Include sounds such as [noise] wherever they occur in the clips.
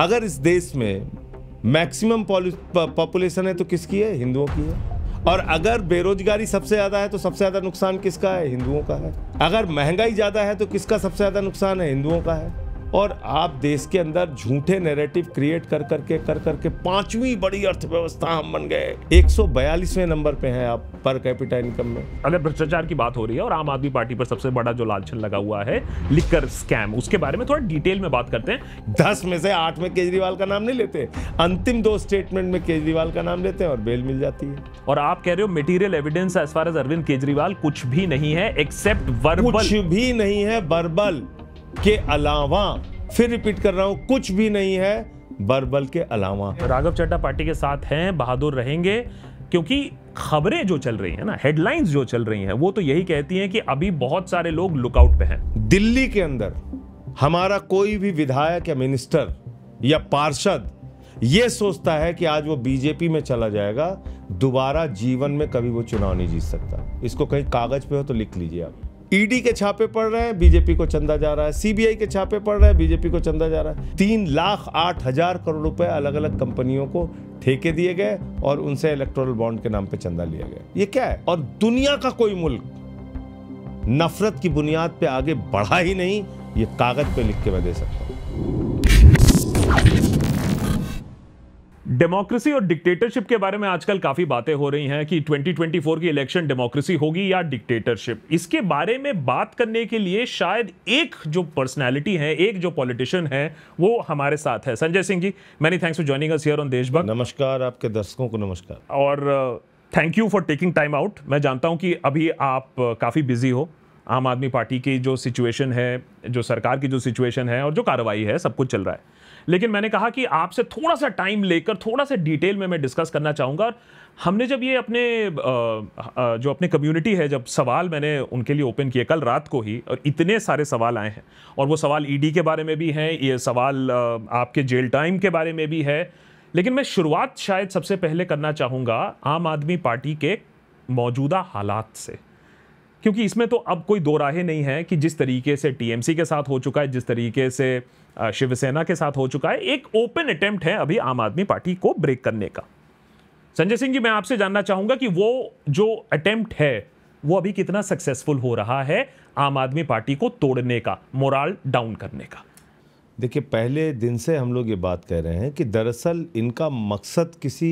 अगर इस देश में मैक्सिमम पॉपुलेशन है तो किसकी है हिंदुओं की है और अगर बेरोजगारी सबसे ज़्यादा है तो सबसे ज़्यादा नुकसान किसका है हिंदुओं का है अगर महंगाई ज़्यादा है तो किसका सबसे ज़्यादा नुकसान है हिंदुओं का है और आप देश के अंदर झूठे नैरेटिव क्रिएट कर करके कर करके कर पांचवी बड़ी अर्थव्यवस्था हम बन गए एक नंबर पे हैं आप पर कैपिटा इनकम में अगर भ्रष्टाचार की बात हो रही है और आम आदमी पार्टी पर सबसे बड़ा जो लालचन लगा हुआ है लिकर स्कैम उसके बारे में थोड़ा डिटेल में बात करते हैं दस में से आठ में केजरीवाल का नाम नहीं लेते अंतिम दो स्टेटमेंट में केजरीवाल का नाम लेते हैं और बेल मिल जाती है और आप कह रहे हो material evidence as far as Arvind Kejriwal कुछ भी नहीं है एक्सेप्ट वर्बल कुछ भी नहीं है वर्बल के अलावा फिर रिपीट कर रहा हूं कुछ भी नहीं है बरबल के अलावा राघव चड्डा पार्टी के साथ हैं बहादुर रहेंगे क्योंकि खबरें जो चल रही हैं ना हेडलाइंस जो चल रही हैं वो तो यही कहती हैं कि अभी बहुत सारे लोग लुकआउट पे हैं दिल्ली के अंदर हमारा कोई भी विधायक या मिनिस्टर या पार्षद ये सोचता है कि आज वो बीजेपी में चला जाएगा दोबारा जीवन में कभी वो चुनाव नहीं जीत सकता इसको कहीं कागज पे हो तो लिख लीजिए आप ईडी के छापे पड़ रहे हैं बीजेपी को चंदा जा रहा है सीबीआई के छापे पड़ रहे हैं बीजेपी को चंदा जा रहा है तीन लाख आठ हजार करोड़ रुपए अलग अलग कंपनियों को ठेके दिए गए और उनसे इलेक्ट्रोल बॉन्ड के नाम पे चंदा लिया गया ये क्या है और दुनिया का कोई मुल्क नफरत की बुनियाद पे आगे बढ़ा ही नहीं ये कागज पे लिख के मैं दे सकता हूं डेमोक्रेसी और डिक्टेटरशिप के बारे में आजकल काफ़ी बातें हो रही हैं कि 2024 की इलेक्शन डेमोक्रेसी होगी या डिक्टेटरशिप इसके बारे में बात करने के लिए शायद एक जो पर्सनालिटी है एक जो पॉलिटिशियन है वो हमारे साथ है Sanjay Singh ji many thanks for joining us here on Deshbhakt नमस्कार आपके दर्शकों को नमस्कार और thank you for taking time out मैं जानता हूँ कि अभी आप uh, काफ़ी बिजी हो आम आदमी पार्टी की जो सिचुएशन है जो सरकार की जो सिचुएशन है और जो कार्रवाई है सब कुछ चल रहा है लेकिन मैंने कहा कि आपसे थोड़ा सा टाइम लेकर थोड़ा सा डिटेल में मैं डिस्कस करना चाहूँगा और हमने जब ये अपने जो अपने कम्युनिटी है जब सवाल मैंने उनके लिए ओपन किए कल रात को ही और इतने सारे सवाल आए हैं और वो सवाल ईडी e के बारे में भी हैं ये सवाल आपके जेल टाइम के बारे में भी है लेकिन मैं शुरुआत शायद सबसे पहले करना चाहूँगा आम आदमी पार्टी के मौजूदा हालात से क्योंकि इसमें तो अब कोई दो राहें नहीं है कि जिस तरीके से टीएमसी के साथ हो चुका है जिस तरीके से शिवसेना के साथ हो चुका है एक ओपन अटेम्प्ट है अभी आम आदमी पार्टी को ब्रेक करने का संजय सिंह जी मैं आपसे जानना चाहूंगा कि वो जो अटेम्प्ट है वो अभी कितना सक्सेसफुल हो रहा है आम आदमी पार्टी को तोड़ने का मोराल डाउन करने का देखिए पहले दिन से हम लोग ये बात कह रहे हैं कि दरअसल इनका मकसद किसी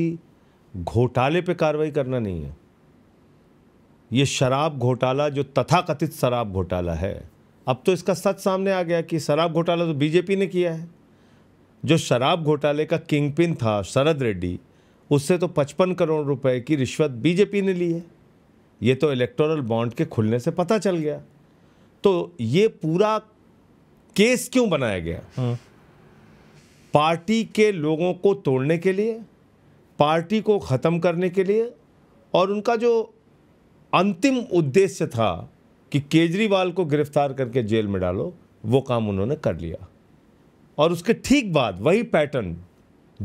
घोटाले पे कार्रवाई करना नहीं है ये शराब घोटाला जो तथाकथित शराब घोटाला है अब तो इसका सच सामने आ गया कि शराब घोटाला तो बीजेपी ने किया है जो शराब घोटाले का किंग पिन था शरद रेड्डी उससे तो पचपन करोड़ रुपए की रिश्वत बीजेपी ने ली है ये तो इलेक्टोरल बॉन्ड के खुलने से पता चल गया तो ये पूरा केस क्यों बनाया गया हाँ। पार्टी के लोगों को तोड़ने के लिए पार्टी को ख़त्म करने के लिए और उनका जो अंतिम उद्देश्य था कि केजरीवाल को गिरफ्तार करके जेल में डालो वो काम उन्होंने कर लिया और उसके ठीक बाद वही पैटर्न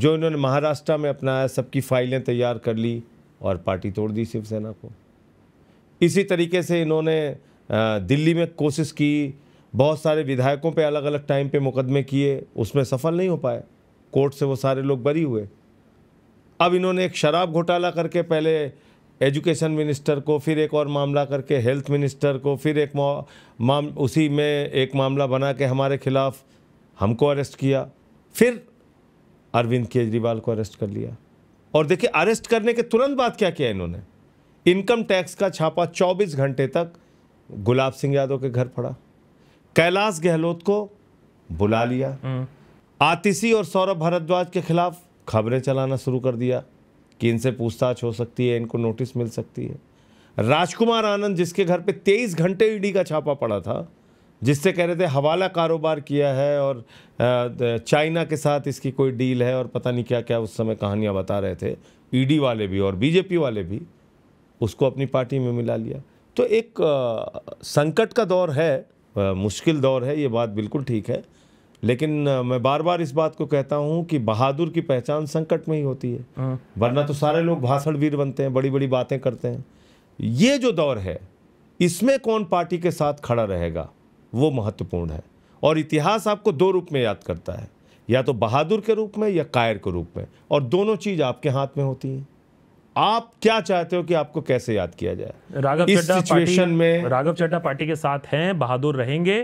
जो इन्होंने महाराष्ट्र में अपनाया सबकी फाइलें तैयार कर ली और पार्टी तोड़ दी शिवसेना को इसी तरीके से इन्होंने दिल्ली में कोशिश की बहुत सारे विधायकों पे अलग अलग टाइम पे मुकदमे किए उसमें सफल नहीं हो पाए कोर्ट से वो सारे लोग बरी हुए अब इन्होंने एक शराब घोटाला करके पहले एजुकेशन मिनिस्टर को फिर एक और मामला करके हेल्थ मिनिस्टर को फिर एक माम उसी में एक मामला बना के हमारे खिलाफ हमको अरेस्ट किया फिर अरविंद केजरीवाल को अरेस्ट कर लिया और देखिए अरेस्ट करने के तुरंत बाद क्या किया इन्होंने इनकम टैक्स का छापा 24 घंटे तक गुलाब सिंह यादव के घर पड़ा कैलाश गहलोत को बुला लिया हम्म। आतिशी और सौरभ भारद्वाज के खिलाफ खबरें चलाना शुरू कर दिया कि इनसे पूछताछ हो सकती है इनको नोटिस मिल सकती है राजकुमार आनंद जिसके घर पे तेईस घंटे ईडी का छापा पड़ा था जिससे कह रहे थे हवाला कारोबार किया है और चाइना के साथ इसकी कोई डील है और पता नहीं क्या क्या उस समय कहानियाँ बता रहे थे ईडी वाले भी और बीजेपी वाले भी उसको अपनी पार्टी में मिला लिया तो एक संकट का दौर है मुश्किल दौर है ये बात बिल्कुल ठीक है लेकिन मैं बार बार इस बात को कहता हूं कि बहादुर की पहचान संकट में ही होती है हाँ। वरना तो सारे लोग भाषण वीर बनते हैं बड़ी बड़ी बातें करते हैं ये जो दौर है इसमें कौन पार्टी के साथ खड़ा रहेगा वो महत्वपूर्ण है और इतिहास आपको दो रूप में याद करता है या तो बहादुर के रूप में या कायर के रूप में और दोनों चीज़ आपके हाथ में होती हैं आप क्या चाहते हो कि आपको कैसे याद किया जाए राघव चड्डा में राघव चड्डा पार्टी के साथ हैं बहादुर रहेंगे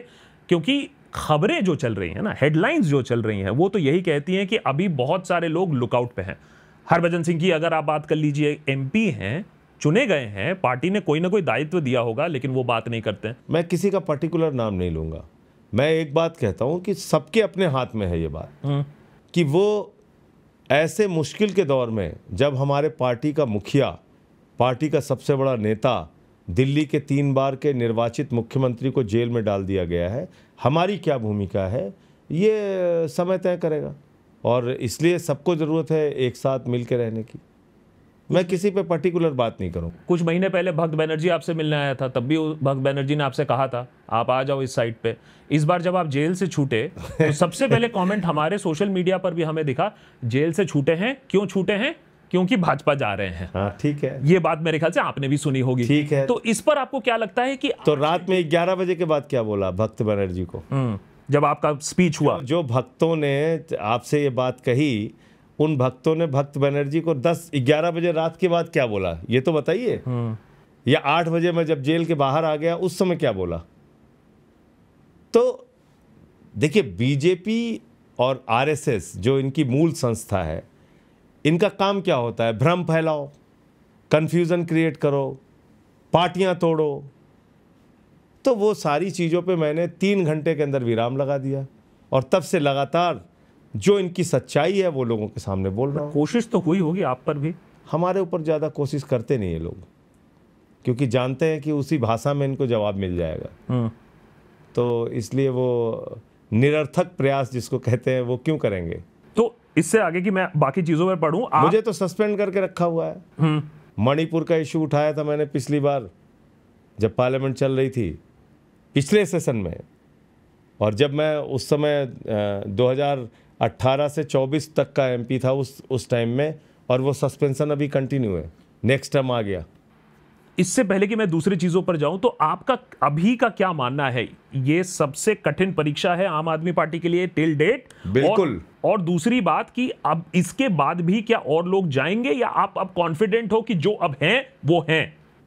क्योंकि खबरें जो चल रही हैं ना हेडलाइंस जो चल रही हैं वो तो यही कहती हैं कि अभी बहुत सारे लोग लुकआउट पे हैं हरभजन सिंह की अगर आप बात कर लीजिए एम हैं चुने गए हैं पार्टी ने कोई ना कोई दायित्व दिया होगा लेकिन वो बात नहीं करते मैं किसी का पर्टिकुलर नाम नहीं लूँगा मैं एक बात कहता हूँ कि सबके अपने हाथ में है ये बात हम्म। कि वो ऐसे मुश्किल के दौर में जब हमारे पार्टी का मुखिया पार्टी का सबसे बड़ा नेता दिल्ली के तीन बार के निर्वाचित मुख्यमंत्री को जेल में डाल दिया गया है हमारी क्या भूमिका है ये समय तय करेगा और इसलिए सबको ज़रूरत है एक साथ मिल के रहने की मैं किसी पे पर्टिकुलर बात नहीं करूँ कुछ महीने पहले भक्त बैनर्जी आपसे मिलने आया था तब भी भक्त बैनर्जी ने आपसे कहा था आप आ जाओ इस साइट पे इस बार जब आप जेल से छूटे तो सबसे [laughs] पहले कमेंट हमारे सोशल मीडिया पर भी हमें दिखा जेल से छूटे हैं क्यों छूटे हैं क्योंकि भाजपा जा रहे हैं हाँ, ठीक है ये बात मेरे ख्याल से आपने भी सुनी होगी ठीक है तो इस पर आपको क्या लगता है कि तो रात में ग्यारह बजे के बाद क्या बोला भक्त बनर्जी को हम्म, जब आपका स्पीच हुआ जो भक्तों ने आपसे ये बात कही उन भक्तों ने भक्त बनर्जी को दस ग्यारह बजे रात के बाद क्या बोला ये तो बताइए हम्म। या आठ बजे मैं जब जेल के बाहर आ गया उस समय क्या बोला तो देखिए बीजेपी और आरएसएस जो इनकी मूल संस्था है इनका काम क्या होता है भ्रम फैलाओ कन्फ्यूज़न क्रिएट करो पार्टियां तोड़ो तो वो सारी चीज़ों पे मैंने तीन घंटे के अंदर विराम लगा दिया और तब से लगातार जो इनकी सच्चाई है वो लोगों के सामने बोल रहा हूँ कोशिश तो हुई होगी आप पर भी हमारे ऊपर ज़्यादा कोशिश करते नहीं ये लोग क्योंकि जानते हैं कि उसी भाषा में इनको जवाब मिल जाएगा हम्म। तो इसलिए वो निरर्थक प्रयास जिसको कहते हैं वो क्यों करेंगे तो इससे आगे की मैं बाकी चीजों में पढ़ू आप... मुझे तो सस्पेंड करके रखा हुआ है हम्म। मणिपुर का इशू उठाया था मैंने पिछली बार जब पार्लियामेंट चल रही थी पिछले सेशन में और जब मैं उस समय 2018 से 24 तक का एमपी था उस उस टाइम में और वो सस्पेंशन अभी कंटिन्यू है नेक्स्ट टर्म आ गया इससे पहले कि मैं दूसरी चीज़ों पर जाऊं तो आपका अभी का क्या मानना है ये सबसे कठिन परीक्षा है आम आदमी पार्टी के लिए टिल डेट बिल्कुल और, और दूसरी बात कि अब इसके बाद भी क्या और लोग जाएंगे या आप अब कॉन्फिडेंट हो कि जो अब हैं वो हैं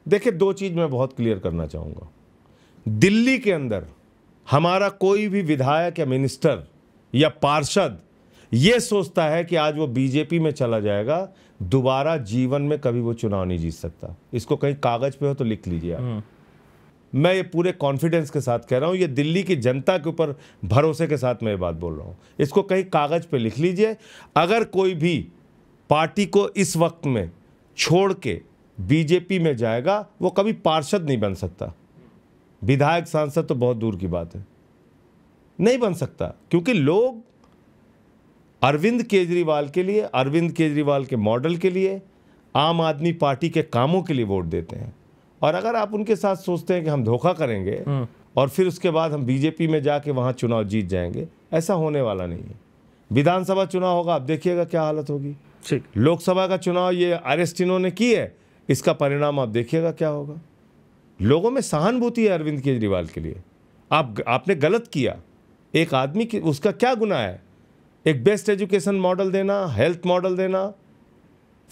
देखिए दो चीज़ मैं बहुत क्लियर करना चाहूंगा दिल्ली के अंदर हमारा कोई भी विधायक या मिनिस्टर या पार्षद ये सोचता है कि आज वो बीजेपी में चला जाएगा दोबारा जीवन में कभी वो चुनाव नहीं जीत सकता इसको कहीं कागज पे हो तो लिख लीजिए आप हम्म। मैं ये पूरे कॉन्फिडेंस के साथ कह रहा हूँ ये दिल्ली की जनता के ऊपर भरोसे के साथ मैं ये बात बोल रहा हूँ इसको कहीं कागज पे लिख लीजिए अगर कोई भी पार्टी को इस वक्त में छोड़ के बीजेपी में जाएगा वो कभी पार्षद नहीं बन सकता विधायक सांसद तो बहुत दूर की बात है नहीं बन सकता क्योंकि लोग अरविंद केजरीवाल के लिए अरविंद केजरीवाल के मॉडल के लिए आम आदमी पार्टी के कामों के लिए वोट देते हैं और अगर आप उनके साथ सोचते हैं कि हम धोखा करेंगे हम्म। और फिर उसके बाद हम बीजेपी में जाके वहाँ चुनाव जीत जाएंगे ऐसा होने वाला नहीं है विधानसभा चुनाव होगा आप देखिएगा क्या हालत होगी ठीक लोकसभा का चुनाव ये अरेस्ट इन्होंने की है इसका परिणाम आप देखिएगा क्या होगा लोगों में सहानुभूति है अरविंद केजरीवाल के लिए आप आपने गलत किया एक आदमी की उसका क्या गुनाह है एक बेस्ट एजुकेशन मॉडल देना हेल्थ मॉडल देना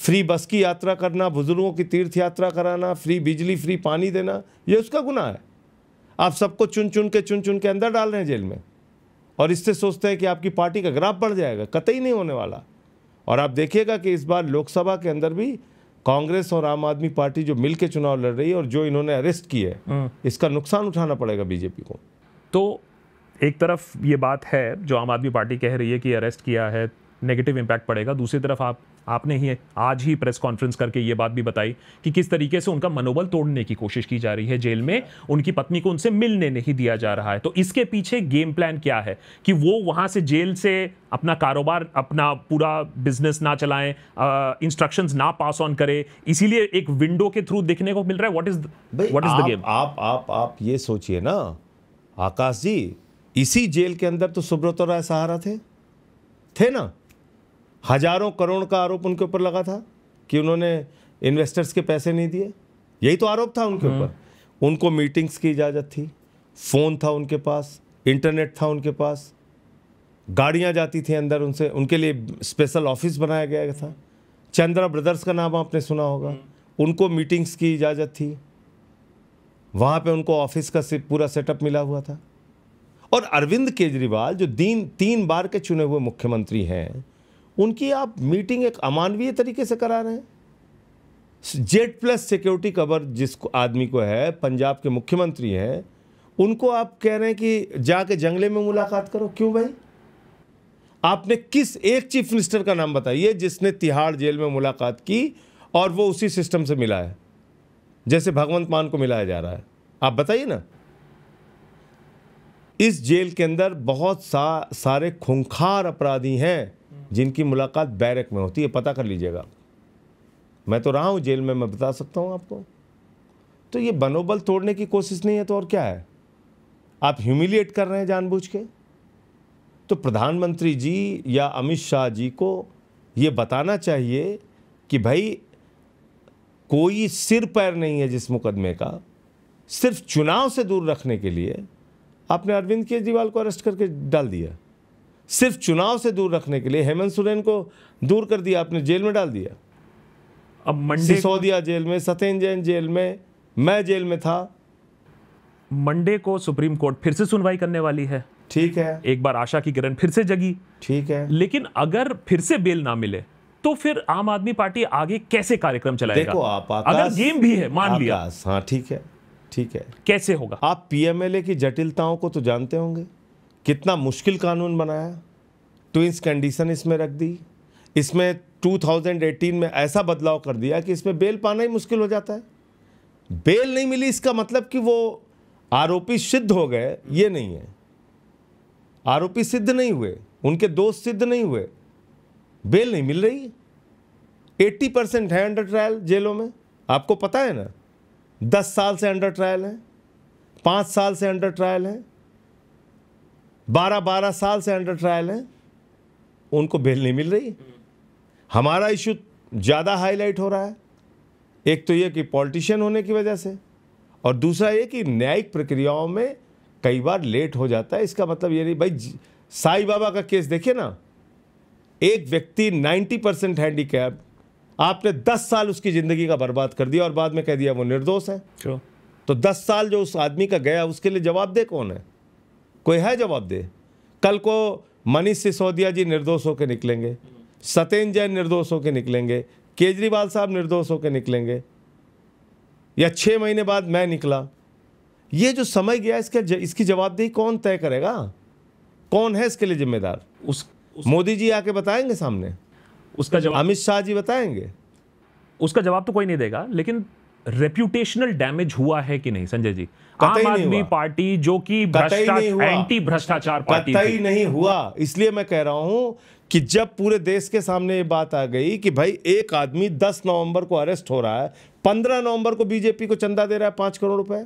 फ्री बस की यात्रा करना बुजुर्गों की तीर्थ यात्रा कराना फ्री बिजली फ्री पानी देना ये उसका गुना है आप सबको चुन चुन के चुन चुन के अंदर डाल रहे हैं जेल में और इससे सोचते हैं कि आपकी पार्टी का ग्राफ बढ़ जाएगा कतई नहीं होने वाला और आप देखिएगा कि इस बार लोकसभा के अंदर भी कांग्रेस और आम आदमी पार्टी जो मिलकर चुनाव लड़ रही है और जो इन्होंने अरेस्ट किए हाँ। इसका नुकसान उठाना पड़ेगा बीजेपी को तो एक तरफ ये बात है जो आम आदमी पार्टी कह रही है कि अरेस्ट किया है नेगेटिव इम्पैक्ट पड़ेगा दूसरी तरफ आप आपने ही आज ही प्रेस कॉन्फ्रेंस करके ये बात भी बताई कि किस तरीके से उनका मनोबल तोड़ने की कोशिश की जा रही है जेल में उनकी पत्नी को उनसे मिलने नहीं दिया जा रहा है तो इसके पीछे गेम प्लान क्या है कि वो वहाँ से जेल से अपना कारोबार अपना पूरा बिजनेस ना चलाएं इंस्ट्रक्शंस ना पास ऑन करें इसीलिए एक विंडो के थ्रू देखने को मिल रहा है what is what is the game आप आप आप ये सोचिए ना आकाश जी इसी जेल के अंदर तो सुब्रत राय सहारा थे थे ना हजारों करोड़ का आरोप उनके ऊपर लगा था कि उन्होंने इन्वेस्टर्स के पैसे नहीं दिए यही तो आरोप था उनके हम्म। ऊपर उनको मीटिंग्स की इजाज़त थी फ़ोन था उनके पास इंटरनेट था उनके पास गाड़ियाँ जाती थी अंदर उनसे उनके लिए स्पेशल ऑफिस बनाया गया था चंद्रा ब्रदर्स का नाम आपने सुना होगा हम्म। उनको मीटिंग्स की इजाज़त थी वहाँ पे उनको ऑफिस का पूरा सेटअप मिला हुआ था और अरविंद केजरीवाल जो दीन तीन बार के चुने हुए मुख्यमंत्री हैं उनकी आप मीटिंग एक अमानवीय तरीके से करा रहे हैं जेट प्लस सिक्योरिटी कवर जिस आदमी को है पंजाब के मुख्यमंत्री हैं उनको आप कह रहे हैं कि जाके जंगले में मुलाकात करो क्यों भाई आपने किस एक चीफ मिनिस्टर का नाम बताइए जिसने तिहाड़ जेल में मुलाकात की और वो उसी सिस्टम से मिला है जैसे भगवंत मान को मिलाया जा रहा है आप बताइए ना इस जेल के अंदर बहुत सा सारे खूंखार अपराधी हैं जिनकी मुलाकात बैरक में होती है पता कर लीजिएगा मैं तो रहा हूँ जेल में मैं बता सकता हूँ आपको तो ये बनोबल तोड़ने की कोशिश नहीं है तो और क्या है आप ह्यूमिलिएट कर रहे हैं जानबूझ के तो प्रधानमंत्री जी या अमित शाह जी को ये बताना चाहिए कि भाई कोई सिर पैर नहीं है जिस मुकदमे का सिर्फ चुनाव से दूर रखने के लिए आपने अरविंद केजरीवाल को अरेस्ट करके डाल दिया सिर्फ चुनाव से दूर रखने के लिए हेमंत सोरेन को दूर कर दिया आपने जेल में डाल दिया अब मंडे सिसोदिया जेल में सत्यन जैन जेल में मैं जेल में था मंडे को सुप्रीम कोर्ट फिर से सुनवाई करने वाली है ठीक है एक बार आशा की किरण फिर से जगी ठीक है लेकिन अगर फिर से बेल ना मिले तो फिर आम आदमी पार्टी आगे कैसे कार्यक्रम चलाएगा देखो आप आकाश, अगर गेम भी है मान लिया हाँ ठीक है ठीक है कैसे होगा आप पीएमएलए की जटिलताओं को तो जानते होंगे कितना मुश्किल कानून बनाया ट्विंस कंडीशन इसमें रख दी इसमें 2018 में ऐसा बदलाव कर दिया कि इसमें बेल पाना ही मुश्किल हो जाता है बेल नहीं मिली इसका मतलब कि वो आरोपी सिद्ध हो गए ये नहीं है आरोपी सिद्ध नहीं हुए उनके दोस्त सिद्ध नहीं हुए बेल नहीं मिल रही एट्टी परसेंट है अंडर ट्रायल जेलों में आपको पता है ना दस साल से अंडर ट्रायल है पाँच साल से अंडर ट्रायल है बारह बारह साल से अंडर ट्रायल है उनको बेल नहीं मिल रही हमारा इशू ज़्यादा हाईलाइट हो रहा है एक तो ये कि पॉलिटिशियन होने की वजह से और दूसरा ये कि न्यायिक प्रक्रियाओं में कई बार लेट हो जाता है इसका मतलब ये नहीं भाई साई बाबा का केस देखिए ना एक व्यक्ति 90 परसेंट हैंडीकैप आपने दस साल उसकी ज़िंदगी का बर्बाद कर दिया और बाद में कह दिया वो निर्दोष है तो दस साल जो उस आदमी का गया उसके लिए जवाबदेह कौन है कोई है जवाबदेह कल को मनीष सिसोदिया जी निर्दोष होकर निकलेंगे सत्यन जैन निर्दोष होकर निकलेंगे केजरीवाल साहब निर्दोष होकर निकलेंगे या छः महीने बाद मैं निकला ये जो समय गया इसका ज, इसकी जवाबदेही कौन तय करेगा कौन है इसके लिए जिम्मेदार उस, उस... मोदी जी आके बताएंगे सामने उसका जवाब अमित शाह जी बताएंगे उसका जवाब तो कोई नहीं देगा लेकिन रेप्यूटेशनल डैमेज हुआ है कि नहीं संजय जी आम आदमी पार्टी जो कि एंटी भ्रष्टाचार पार्टी ही नहीं हुआ इसलिए मैं कह रहा हूं कि जब पूरे देश के सामने ये बात आ गई कि भाई एक आदमी 10 नवंबर को अरेस्ट हो रहा है 15 नवंबर को बीजेपी को चंदा दे रहा है पांच करोड़ रुपए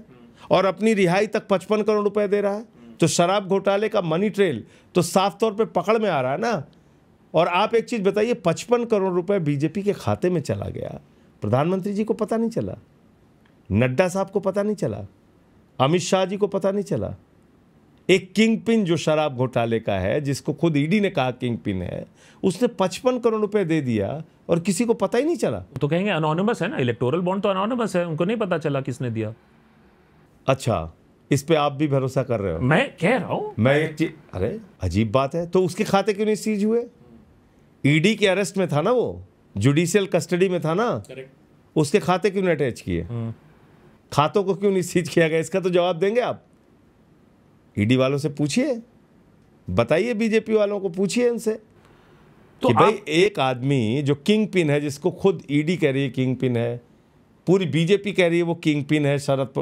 और अपनी रिहाई तक पचपन करोड़ रुपए दे रहा है तो शराब घोटाले का मनी ट्रेल तो साफ तौर पर पकड़ में आ रहा है ना और आप एक चीज़ बताइए पचपन करोड़ रुपए बीजेपी के खाते में चला गया प्रधानमंत्री जी को पता नहीं चला नड्डा साहब को पता नहीं चला अमित शाह जी को पता नहीं चला एक किंग पिन जो शराब घोटाले का है जिसको खुद ईडी ने कहा किंग पिन है उसने पचपन करोड़ रुपए दे दिया और किसी को पता ही नहीं चला तो कहेंगे अनोनमस है ना इलेक्टोरल बॉन्ड तो अनोनमस है उनको नहीं पता चला किसने दिया अच्छा इस पे आप भी भरोसा कर रहे हो मैं कह रहा हूँ मैं एक चीज अरे अजीब बात है तो उसके खाते क्यों नहीं सीज हुए ईडी के अरेस्ट में था ना वो जुडिशियल कस्टडी में था ना उसके खाते क्यों अटैच किए हम्म। खातों को क्यों नहीं सीज किया गया इसका तो जवाब देंगे आप ईडी वालों से पूछिए बताइए बीजेपी वालों को पूछिए उनसे तो कि भाई आप... एक आदमी जो किंग पिन है जिसको खुद ईडी कह रही है किंग पिन है पूरी बीजेपी कह रही है वो किंग पिन है शरद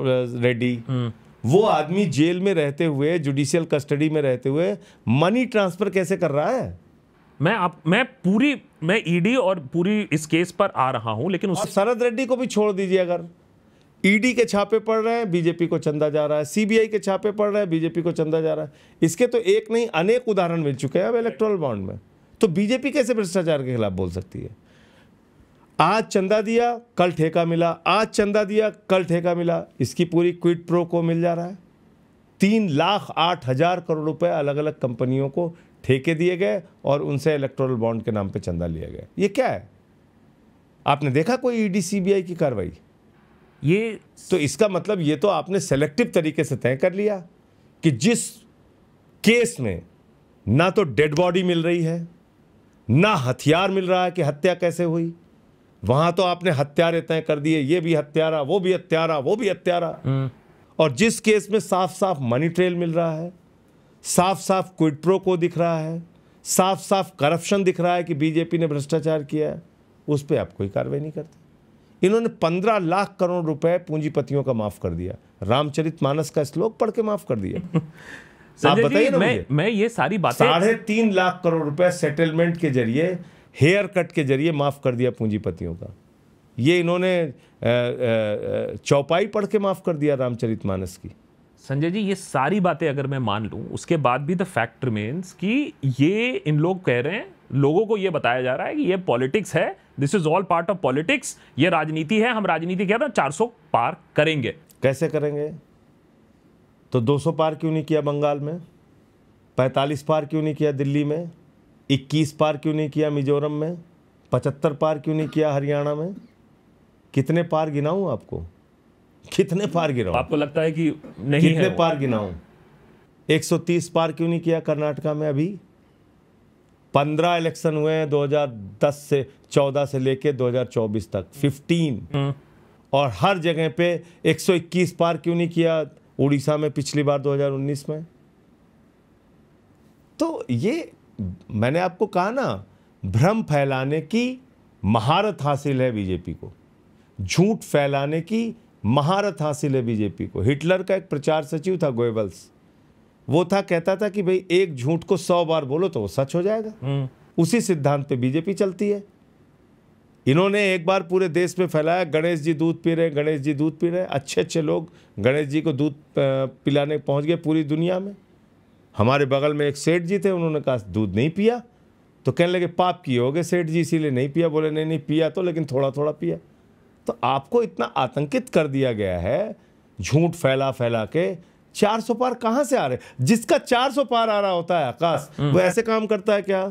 रेड्डी हम्म। वो आदमी जेल में रहते हुए जुडिशियल कस्टडी में रहते हुए मनी ट्रांसफर कैसे कर रहा है मैं आप मैं पूरी मैं ईडी e और पूरी इस केस पर आ रहा हूं लेकिन उस शरद रेड्डी को भी छोड़ दीजिए अगर ईडी e के छापे पड़ रहे हैं बीजेपी को चंदा जा रहा है सीबीआई के छापे पड़ रहे हैं बीजेपी को चंदा जा रहा है इसके तो एक नहीं अनेक उदाहरण मिल चुके हैं अब इलेक्ट्रोल बॉन्ड में तो बीजेपी कैसे भ्रष्टाचार के खिलाफ बोल सकती है आज चंदा दिया कल ठेका मिला आज चंदा दिया कल ठेका मिला इसकी पूरी क्विट प्रो को मिल जा रहा है तीन लाख आठ हजार करोड़ रुपए अलग अलग कंपनियों को ठेके दिए गए और उनसे इलेक्ट्रोल बॉन्ड के नाम पे चंदा लिया गया ये क्या है आपने देखा कोई ईडी e सीबीआई की कार्रवाई ये तो इसका मतलब ये तो आपने सेलेक्टिव तरीके से तय कर लिया कि जिस केस में ना तो डेड बॉडी मिल रही है ना हथियार मिल रहा है कि हत्या कैसे हुई वहां तो आपने हत्यारे तय कर दिए ये भी हत्यारा वो भी हत्यारा वो भी हत्यारा हम्म। और जिस केस में साफ साफ मनी ट्रेल मिल रहा है साफ साफ क्विड को दिख रहा है साफ साफ करप्शन दिख रहा है कि बीजेपी ने भ्रष्टाचार किया है उस पर आप कोई कार्रवाई नहीं करते इन्होंने पंद्रह लाख करोड़ रुपए पूंजीपतियों का माफ कर दिया रामचरित मानस का श्लोक पढ़ के माफ कर दिया [laughs] आप बताइए मैं मैं ये सारी बात साढ़े तीन लाख करोड़ रुपए सेटलमेंट के जरिए हेयर कट के जरिए माफ कर दिया पूंजीपतियों का ये इन्होंने चौपाई पढ़ के माफ कर दिया रामचरित मानस की संजय जी ये सारी बातें अगर मैं मान लूँ उसके बाद भी द फैक्ट रिमेन्स कि ये इन लोग कह रहे हैं लोगों को ये बताया जा रहा है कि ये पॉलिटिक्स है this is all part of politics ये राजनीति है हम राजनीति कह रहे हैं चार पार करेंगे कैसे करेंगे तो 200 पार क्यों नहीं किया बंगाल में 45 पार क्यों नहीं किया दिल्ली में 21 पार क्यों नहीं किया मिजोरम में 75 पार क्यों नहीं किया हरियाणा में कितने पार गिनाऊँ आपको कितने पार गिराऊं आपको लगता है कि नहीं कितने है पार गिनाऊं 130 पार क्यों नहीं किया कर्नाटका में अभी पंद्रह इलेक्शन हुए हैं 2010 से 14 से लेके 2024 तक 15 हम्म। और हर जगह पे 121 पार क्यों नहीं किया उड़ीसा में पिछली बार 2019 में तो ये मैंने आपको कहा ना भ्रम फैलाने की महारत हासिल है बीजेपी को झूठ फैलाने की महारत हासिल है बीजेपी को हिटलर का एक प्रचार सचिव था गोयबल्स वो था कहता था कि भाई एक झूठ को सौ बार बोलो तो वो सच हो जाएगा हम्म। उसी सिद्धांत पे बीजेपी चलती है इन्होंने एक बार पूरे देश में फैलाया गणेश जी दूध पी रहे हैं गणेश जी दूध पी रहे हैं अच्छे अच्छे लोग गणेश जी को दूध पिलाने पहुंच गए पूरी दुनिया में हमारे बगल में एक सेठ जी थे उन्होंने कहा दूध नहीं पिया तो कहने लगे पाप किए हो गए सेठ जी इसीलिए नहीं पिया बोले नहीं नहीं पिया तो लेकिन थोड़ा थोड़ा पिया तो आपको इतना आतंकित कर दिया गया है झूठ फैला फैला के 400 पार कहाँ से आ रहे जिसका 400 पार आ रहा होता है आकाश हम्म। वो ऐसे काम करता है क्या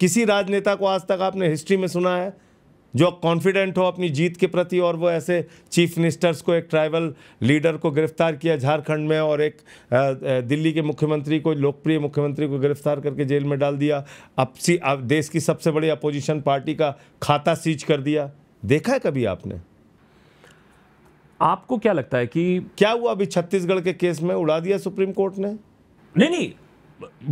किसी राजनेता को आज तक आपने हिस्ट्री में सुना है जो कॉन्फिडेंट हो अपनी जीत के प्रति और वो ऐसे चीफ मिनिस्टर्स को एक ट्राइबल लीडर को गिरफ्तार किया झारखंड में और एक दिल्ली के मुख्यमंत्री को लोकप्रिय मुख्यमंत्री को गिरफ्तार करके जेल में डाल दिया अब सी अब देश की सबसे बड़ी अपोजिशन पार्टी का खाता सीज कर दिया देखा है कभी आपने आपको क्या लगता है कि क्या हुआ अभी छत्तीसगढ़ के केस में उड़ा दिया सुप्रीम कोर्ट ने नहीं नहीं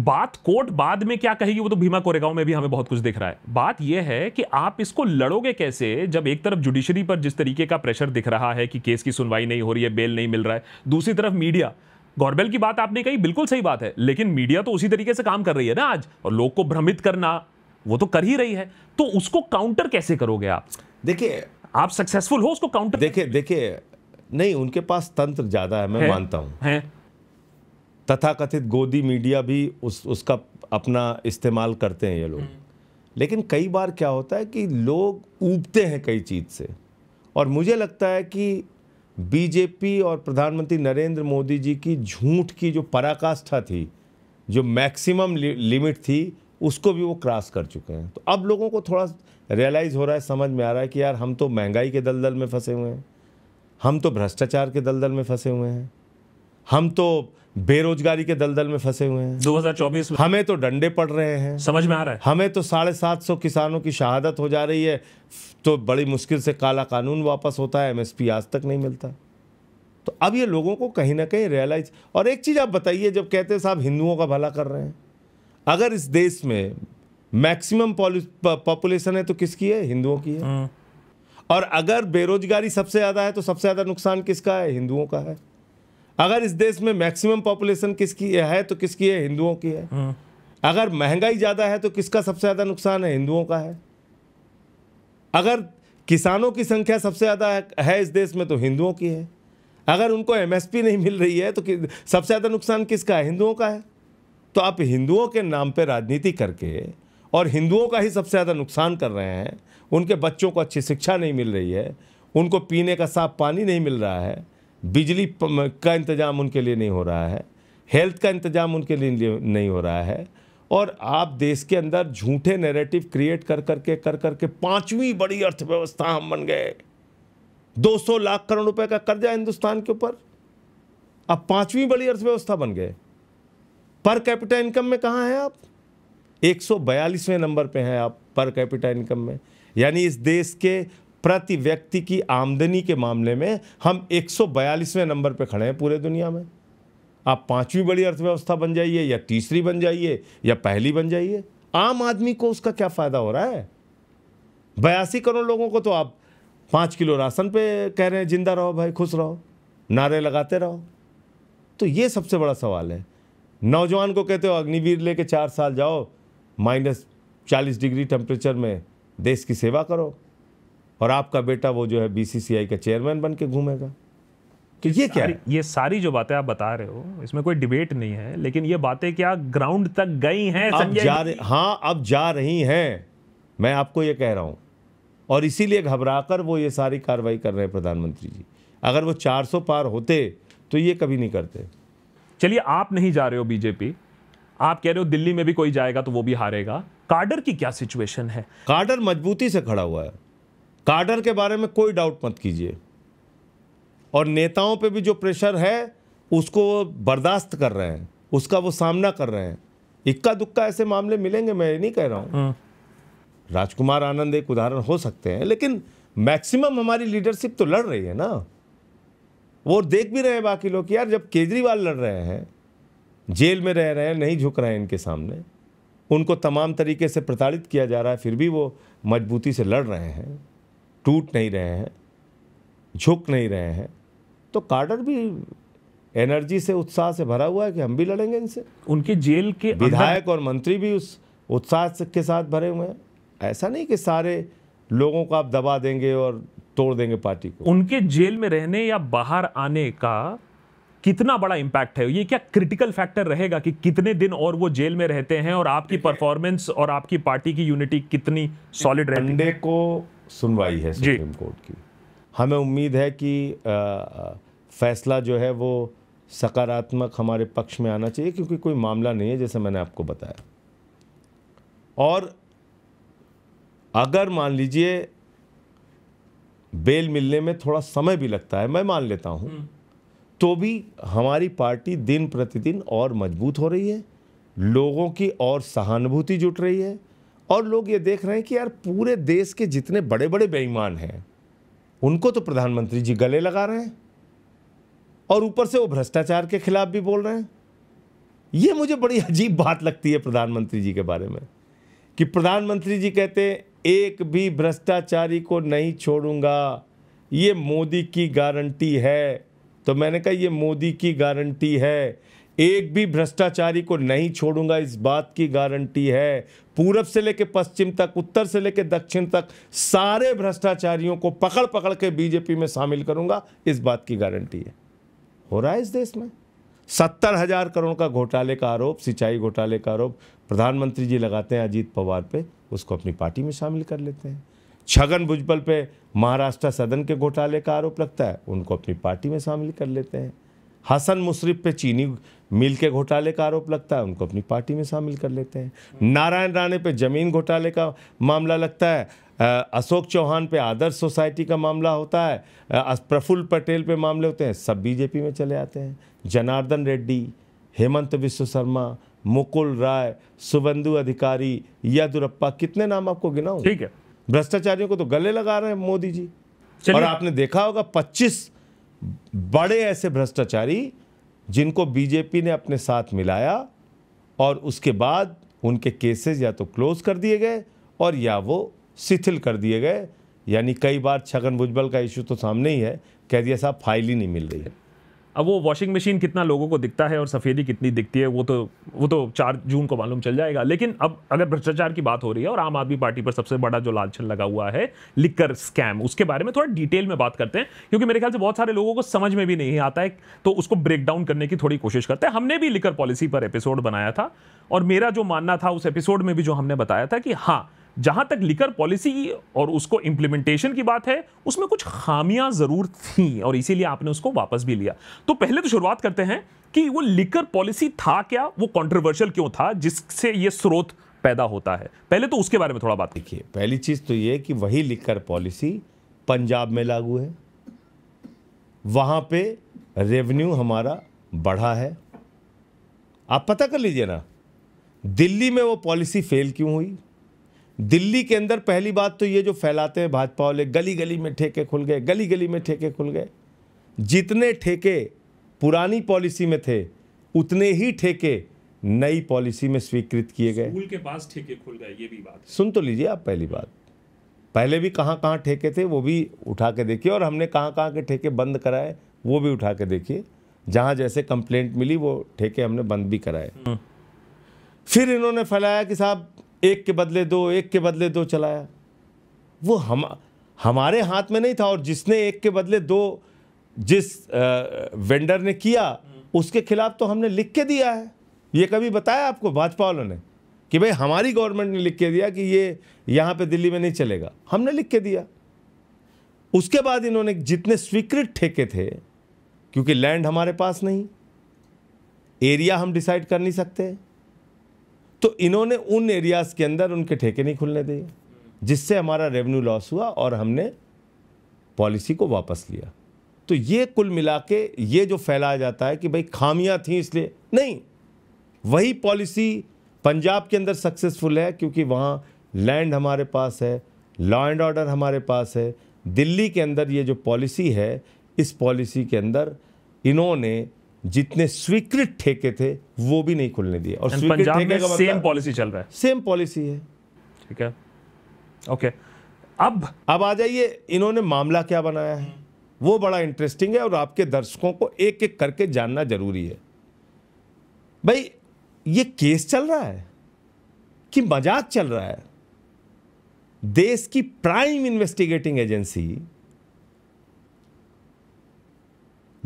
बात कोर्ट बाद में क्या कहेगी वो तो भीमा कोरेगांव में भी हमें बहुत कुछ दिख रहा है बात यह है कि आप इसको लड़ोगे कैसे जब एक तरफ जुडिशरी पर जिस तरीके का प्रेशर दिख रहा है कि केस की सुनवाई नहीं हो रही है बेल नहीं मिल रहा है दूसरी तरफ मीडिया गौरबेल की बात आपने कही बिल्कुल सही बात है लेकिन मीडिया तो उसी तरीके से काम कर रही है ना आज और लोग को भ्रमित करना वो तो कर ही रही है तो उसको काउंटर कैसे करोगे आप देखिए आप सक्सेसफुल हो उसको काउंटर देखिए देखिए नहीं उनके पास तंत्र ज़्यादा है मैं है, मानता हूं तथा कथित गोदी मीडिया भी उस उसका अपना इस्तेमाल करते हैं ये लोग हम्म। लेकिन कई बार क्या होता है कि लोग ऊबते हैं कई चीज़ से और मुझे लगता है कि बीजेपी और प्रधानमंत्री नरेंद्र मोदी जी की झूठ की जो पराकाष्ठा थी जो मैक्सिमम लिमिट थी उसको भी वो क्रॉस कर चुके हैं तो अब लोगों को थोड़ा रियलाइज़ हो रहा है समझ में आ रहा है कि यार हम तो महंगाई के दलदल में फंसे हुए हैं हम तो भ्रष्टाचार के दलदल में फंसे हुए हैं हम तो बेरोजगारी के दलदल में फंसे हुए हैं 2024 में हमें तो डंडे पड़ रहे हैं समझ में आ रहा है हमें तो साढ़े सात सौ किसानों की शहादत हो जा रही है तो बड़ी मुश्किल से काला कानून वापस होता है एमएसपी आज तक नहीं मिलता तो अब ये लोगों को कहीं ना कहीं रियलाइज और एक चीज़ आप बताइए जब कहते हैं साहब हिंदुओं का भला कर रहे हैं अगर इस देश में मैक्सिमम पॉपुलेशन है तो किसकी है हिंदुओं की है हाँ। और अगर बेरोजगारी सबसे ज़्यादा है तो सबसे ज़्यादा नुकसान किसका है हिंदुओं का है अगर इस देश में मैक्सिमम पॉपुलेशन किसकी है तो किसकी है हिंदुओं की है हाँ। अगर महंगाई ज़्यादा है तो किसका सबसे ज़्यादा नुकसान है हिंदुओं का है अगर किसानों की संख्या सबसे ज़्यादा है इस देश में तो हिंदुओं की है अगर उनको एमएसपी नहीं मिल रही है तो सबसे ज़्यादा नुकसान किसका है हिंदुओं का है तो आप हिंदुओं के नाम पर राजनीति करके और हिंदुओं का ही सबसे ज़्यादा नुकसान कर रहे हैं उनके बच्चों को अच्छी शिक्षा नहीं मिल रही है उनको पीने का साफ पानी नहीं मिल रहा है बिजली का इंतज़ाम उनके लिए नहीं हो रहा है हेल्थ का इंतज़ाम उनके लिए नहीं हो रहा है और आप देश के अंदर झूठे नैरेटिव क्रिएट कर करके कर करके पांचवी बड़ी अर्थव्यवस्था हम बन गए 200 लाख करोड़ रुपए का कर्जा हिंदुस्तान के ऊपर अब पांचवी बड़ी अर्थव्यवस्था बन गए पर कैपिटल इनकम में कहाँ हैं आप एक नंबर पे हैं आप पर कैपिटा इनकम में यानी इस देश के प्रति व्यक्ति की आमदनी के मामले में हम 142वें नंबर पे खड़े हैं पूरे दुनिया में आप पांचवी बड़ी अर्थव्यवस्था बन जाइए या तीसरी बन जाइए या पहली बन जाइए आम आदमी को उसका क्या फ़ायदा हो रहा है बयासी करोड़ लोगों को तो आप पाँच किलो राशन पे कह रहे हैं जिंदा रहो भाई खुश रहो नारे लगाते रहो तो ये सबसे बड़ा सवाल है नौजवान को कहते हो अग्निवीर लेके चार साल जाओ माइनस चालीस डिग्री टेम्परेचर में देश की सेवा करो और आपका बेटा वो जो है बीसीसीआई का चेयरमैन बन के घूमेगा तो ये क्या है? ये सारी जो बातें आप बता रहे हो इसमें कोई डिबेट नहीं है लेकिन ये बातें क्या ग्राउंड तक गई हैं अब जा रही हाँ अब जा रही हैं मैं आपको ये कह रहा हूँ और इसीलिए घबरा कर वो ये सारी कार्रवाई कर रहे हैं प्रधानमंत्री जी अगर वो 400 पार होते तो ये कभी नहीं करते चलिए आप नहीं जा रहे हो बीजेपी आप कह रहे हो दिल्ली में भी कोई जाएगा तो वो भी हारेगा कार्डर की क्या सिचुएशन है कार्डर मजबूती से खड़ा हुआ है कार्डर के बारे में कोई डाउट मत कीजिए और नेताओं पे भी जो प्रेशर है उसको वो बर्दाश्त कर रहे हैं उसका वो सामना कर रहे हैं इक्का दुक्का ऐसे मामले मिलेंगे मैं नहीं कह रहा हूँ हाँ। राजकुमार आनंद एक उदाहरण हो सकते हैं लेकिन मैक्सिमम हमारी लीडरशिप तो लड़ रही है ना वो देख भी रहे हैं बाकी लोग यार जब केजरीवाल लड़ रहे हैं जेल में रह रहे हैं नहीं झुक रहे हैं इनके सामने उनको तमाम तरीके से प्रताड़ित किया जा रहा है फिर भी वो मजबूती से लड़ रहे हैं टूट नहीं रहे हैं झुक नहीं रहे हैं तो कार्डर भी एनर्जी से उत्साह से भरा हुआ है कि हम भी लड़ेंगे इनसे उनके जेल के विधायक और मंत्री भी उस उत्साह के साथ भरे हुए हैं ऐसा नहीं कि सारे लोगों को आप दबा देंगे और तोड़ देंगे पार्टी को उनके जेल में रहने या बाहर आने का कितना बड़ा इंपैक्ट है ये क्या क्रिटिकल फैक्टर रहेगा कि कितने दिन और वो जेल में रहते हैं और आपकी परफॉर्मेंस और आपकी पार्टी की यूनिटी कितनी सॉलिड रहती है को सुनवाई है सुप्रीम कोर्ट की हमें उम्मीद है कि आ, फैसला जो है वो सकारात्मक हमारे पक्ष में आना चाहिए क्योंकि कोई मामला नहीं है जैसे मैंने आपको बताया और अगर मान लीजिए बेल मिलने में थोड़ा समय भी लगता है मैं मान लेता हूं हम्म। तो भी हमारी पार्टी दिन प्रतिदिन और मजबूत हो रही है लोगों की और सहानुभूति जुट रही है और लोग ये देख रहे हैं कि यार पूरे देश के जितने बड़े बड़े बेईमान हैं उनको तो प्रधानमंत्री जी गले लगा रहे हैं और ऊपर से वो भ्रष्टाचार के खिलाफ भी बोल रहे हैं ये मुझे बड़ी [laughs] अजीब बात लगती है प्रधानमंत्री जी के बारे में कि प्रधानमंत्री जी कहते हैं एक भी भ्रष्टाचारी को नहीं छोड़ूंगा ये मोदी की गारंटी है तो मैंने कहा ये मोदी की गारंटी है एक भी भ्रष्टाचारी को नहीं छोड़ूंगा इस बात की गारंटी है पूरब से लेकर पश्चिम तक उत्तर से लेकर दक्षिण तक सारे भ्रष्टाचारियों को पकड़ पकड़ के बीजेपी में शामिल करूंगा इस बात की गारंटी है हो रहा है इस देश में सत्तर हजार करोड़ का घोटाले का आरोप सिंचाई घोटाले का आरोप प्रधानमंत्री जी लगाते हैं अजीत पवार पे उसको अपनी पार्टी में शामिल कर लेते हैं छगन भुजबल पे महाराष्ट्र सदन के घोटाले का आरोप लगता है उनको अपनी पार्टी में शामिल कर लेते हैं हसन मुशरफ पे चीनी मिल के घोटाले का आरोप लगता है उनको अपनी पार्टी में शामिल कर लेते हैं नारायण राणे पे जमीन घोटाले का मामला लगता है अशोक चौहान पे आदर्श सोसाइटी का मामला होता है प्रफुल्ल पटेल पे मामले होते हैं सब बीजेपी में चले आते हैं जनार्दन रेड्डी हेमंत विश्व शर्मा मुकुल राय सुबंधु अधिकारी यदुरप्पा कितने नाम आपको गिनाऊं ठीक है भ्रष्टाचारियों को तो गले लगा रहे हैं मोदी जी और आपने देखा होगा 25 बड़े ऐसे भ्रष्टाचारी जिनको बीजेपी ने अपने साथ मिलाया और उसके बाद उनके केसेस या तो क्लोज कर दिए गए और या वो शिथिल कर दिए गए यानी कई बार छगन भुजबल का इशू तो सामने ही है कह दिया साहब फाइल ही नहीं मिल रही है अब वो वॉशिंग मशीन कितना लोगों को दिखता है और सफ़ेदी कितनी दिखती है वो तो वो तो चार जून को मालूम चल जाएगा लेकिन अब अगर भ्रष्टाचार की बात हो रही है और आम आदमी पार्टी पर सबसे बड़ा जो लालचन लगा हुआ है लिकर स्कैम उसके बारे में थोड़ा डिटेल में बात करते हैं क्योंकि मेरे ख्याल से बहुत सारे लोगों को समझ में भी नहीं आता है तो उसको ब्रेक डाउन करने की थोड़ी कोशिश करते हैं हमने भी लिकर पॉलिसी पर एपिसोड बनाया था और मेरा जो मानना था उस एपिसोड में भी जो हमने बताया था कि हाँ जहां तक लिकर पॉलिसी और उसको इंप्लीमेंटेशन की बात है उसमें कुछ खामियां ज़रूर थी और इसीलिए आपने उसको वापस भी लिया तो पहले तो शुरुआत करते हैं कि वो लिकर पॉलिसी था क्या वो कॉन्ट्रोवर्शियल क्यों था जिससे ये स्रोत पैदा होता है पहले तो उसके बारे में थोड़ा बात देखिए पहली चीज़ तो ये कि वही लिकर पॉलिसी पंजाब में लागू है वहां पे रेवेन्यू हमारा बढ़ा है आप पता कर लीजिए ना दिल्ली में वो पॉलिसी फेल क्यों हुई दिल्ली के अंदर पहली बात तो ये जो फैलाते हैं भाजपा वाले गली गली में ठेके खुल गए गली गली में ठेके खुल गए जितने ठेके पुरानी पॉलिसी में थे उतने ही ठेके नई पॉलिसी में स्वीकृत किए गए स्कूल के पास ठेके खुल गए ये भी बात सुन तो लीजिए आप पहली बात पहले भी कहाँ कहाँ ठेके थे वो भी उठा के देखिए और हमने कहाँ कहाँ के ठेके बंद कराए वो भी उठा के देखिए जहाँ जैसे कंप्लेंट मिली वो ठेके हमने बंद भी कराए हम्म। फिर इन्होंने फैलाया कि साहब एक के बदले दो एक के बदले दो चलाया वो हम हमारे हाथ में नहीं था और जिसने एक के बदले दो जिस वेंडर ने किया उसके खिलाफ तो हमने लिख के दिया है ये कभी बताया आपको भाजपा वालों ने कि भाई हमारी गवर्नमेंट ने लिख के दिया कि ये यहाँ पे दिल्ली में नहीं चलेगा हमने लिख के दिया उसके बाद इन्होंने जितने स्वीकृत ठेके थे क्योंकि लैंड हमारे पास नहीं एरिया हम डिसाइड कर नहीं सकते तो इन्होंने उन एरियाज़ के अंदर उनके ठेके नहीं खुलने दिए जिससे हमारा रेवेन्यू लॉस हुआ और हमने पॉलिसी को वापस लिया तो ये कुल मिला के ये जो फैलाया जाता है कि भाई खामियां थी इसलिए नहीं वही पॉलिसी पंजाब के अंदर सक्सेसफुल है क्योंकि वहाँ लैंड हमारे पास है लॉ एंड ऑर्डर हमारे पास है दिल्ली के अंदर ये जो पॉलिसी है इस पॉलिसी के अंदर इन्होंने जितने स्वीकृत ठेके थे वो भी नहीं खुलने दिए और स्वीकृत ठेके का सेम मतलब पॉलिसी चल रहा है सेम पॉलिसी है ठीक है ओके अब अब आ जाइए इन्होंने मामला क्या बनाया है वो बड़ा इंटरेस्टिंग है और आपके दर्शकों को एक एक करके जानना जरूरी है भाई ये केस चल रहा है कि मजाक चल रहा है देश की प्राइम इन्वेस्टिगेटिंग एजेंसी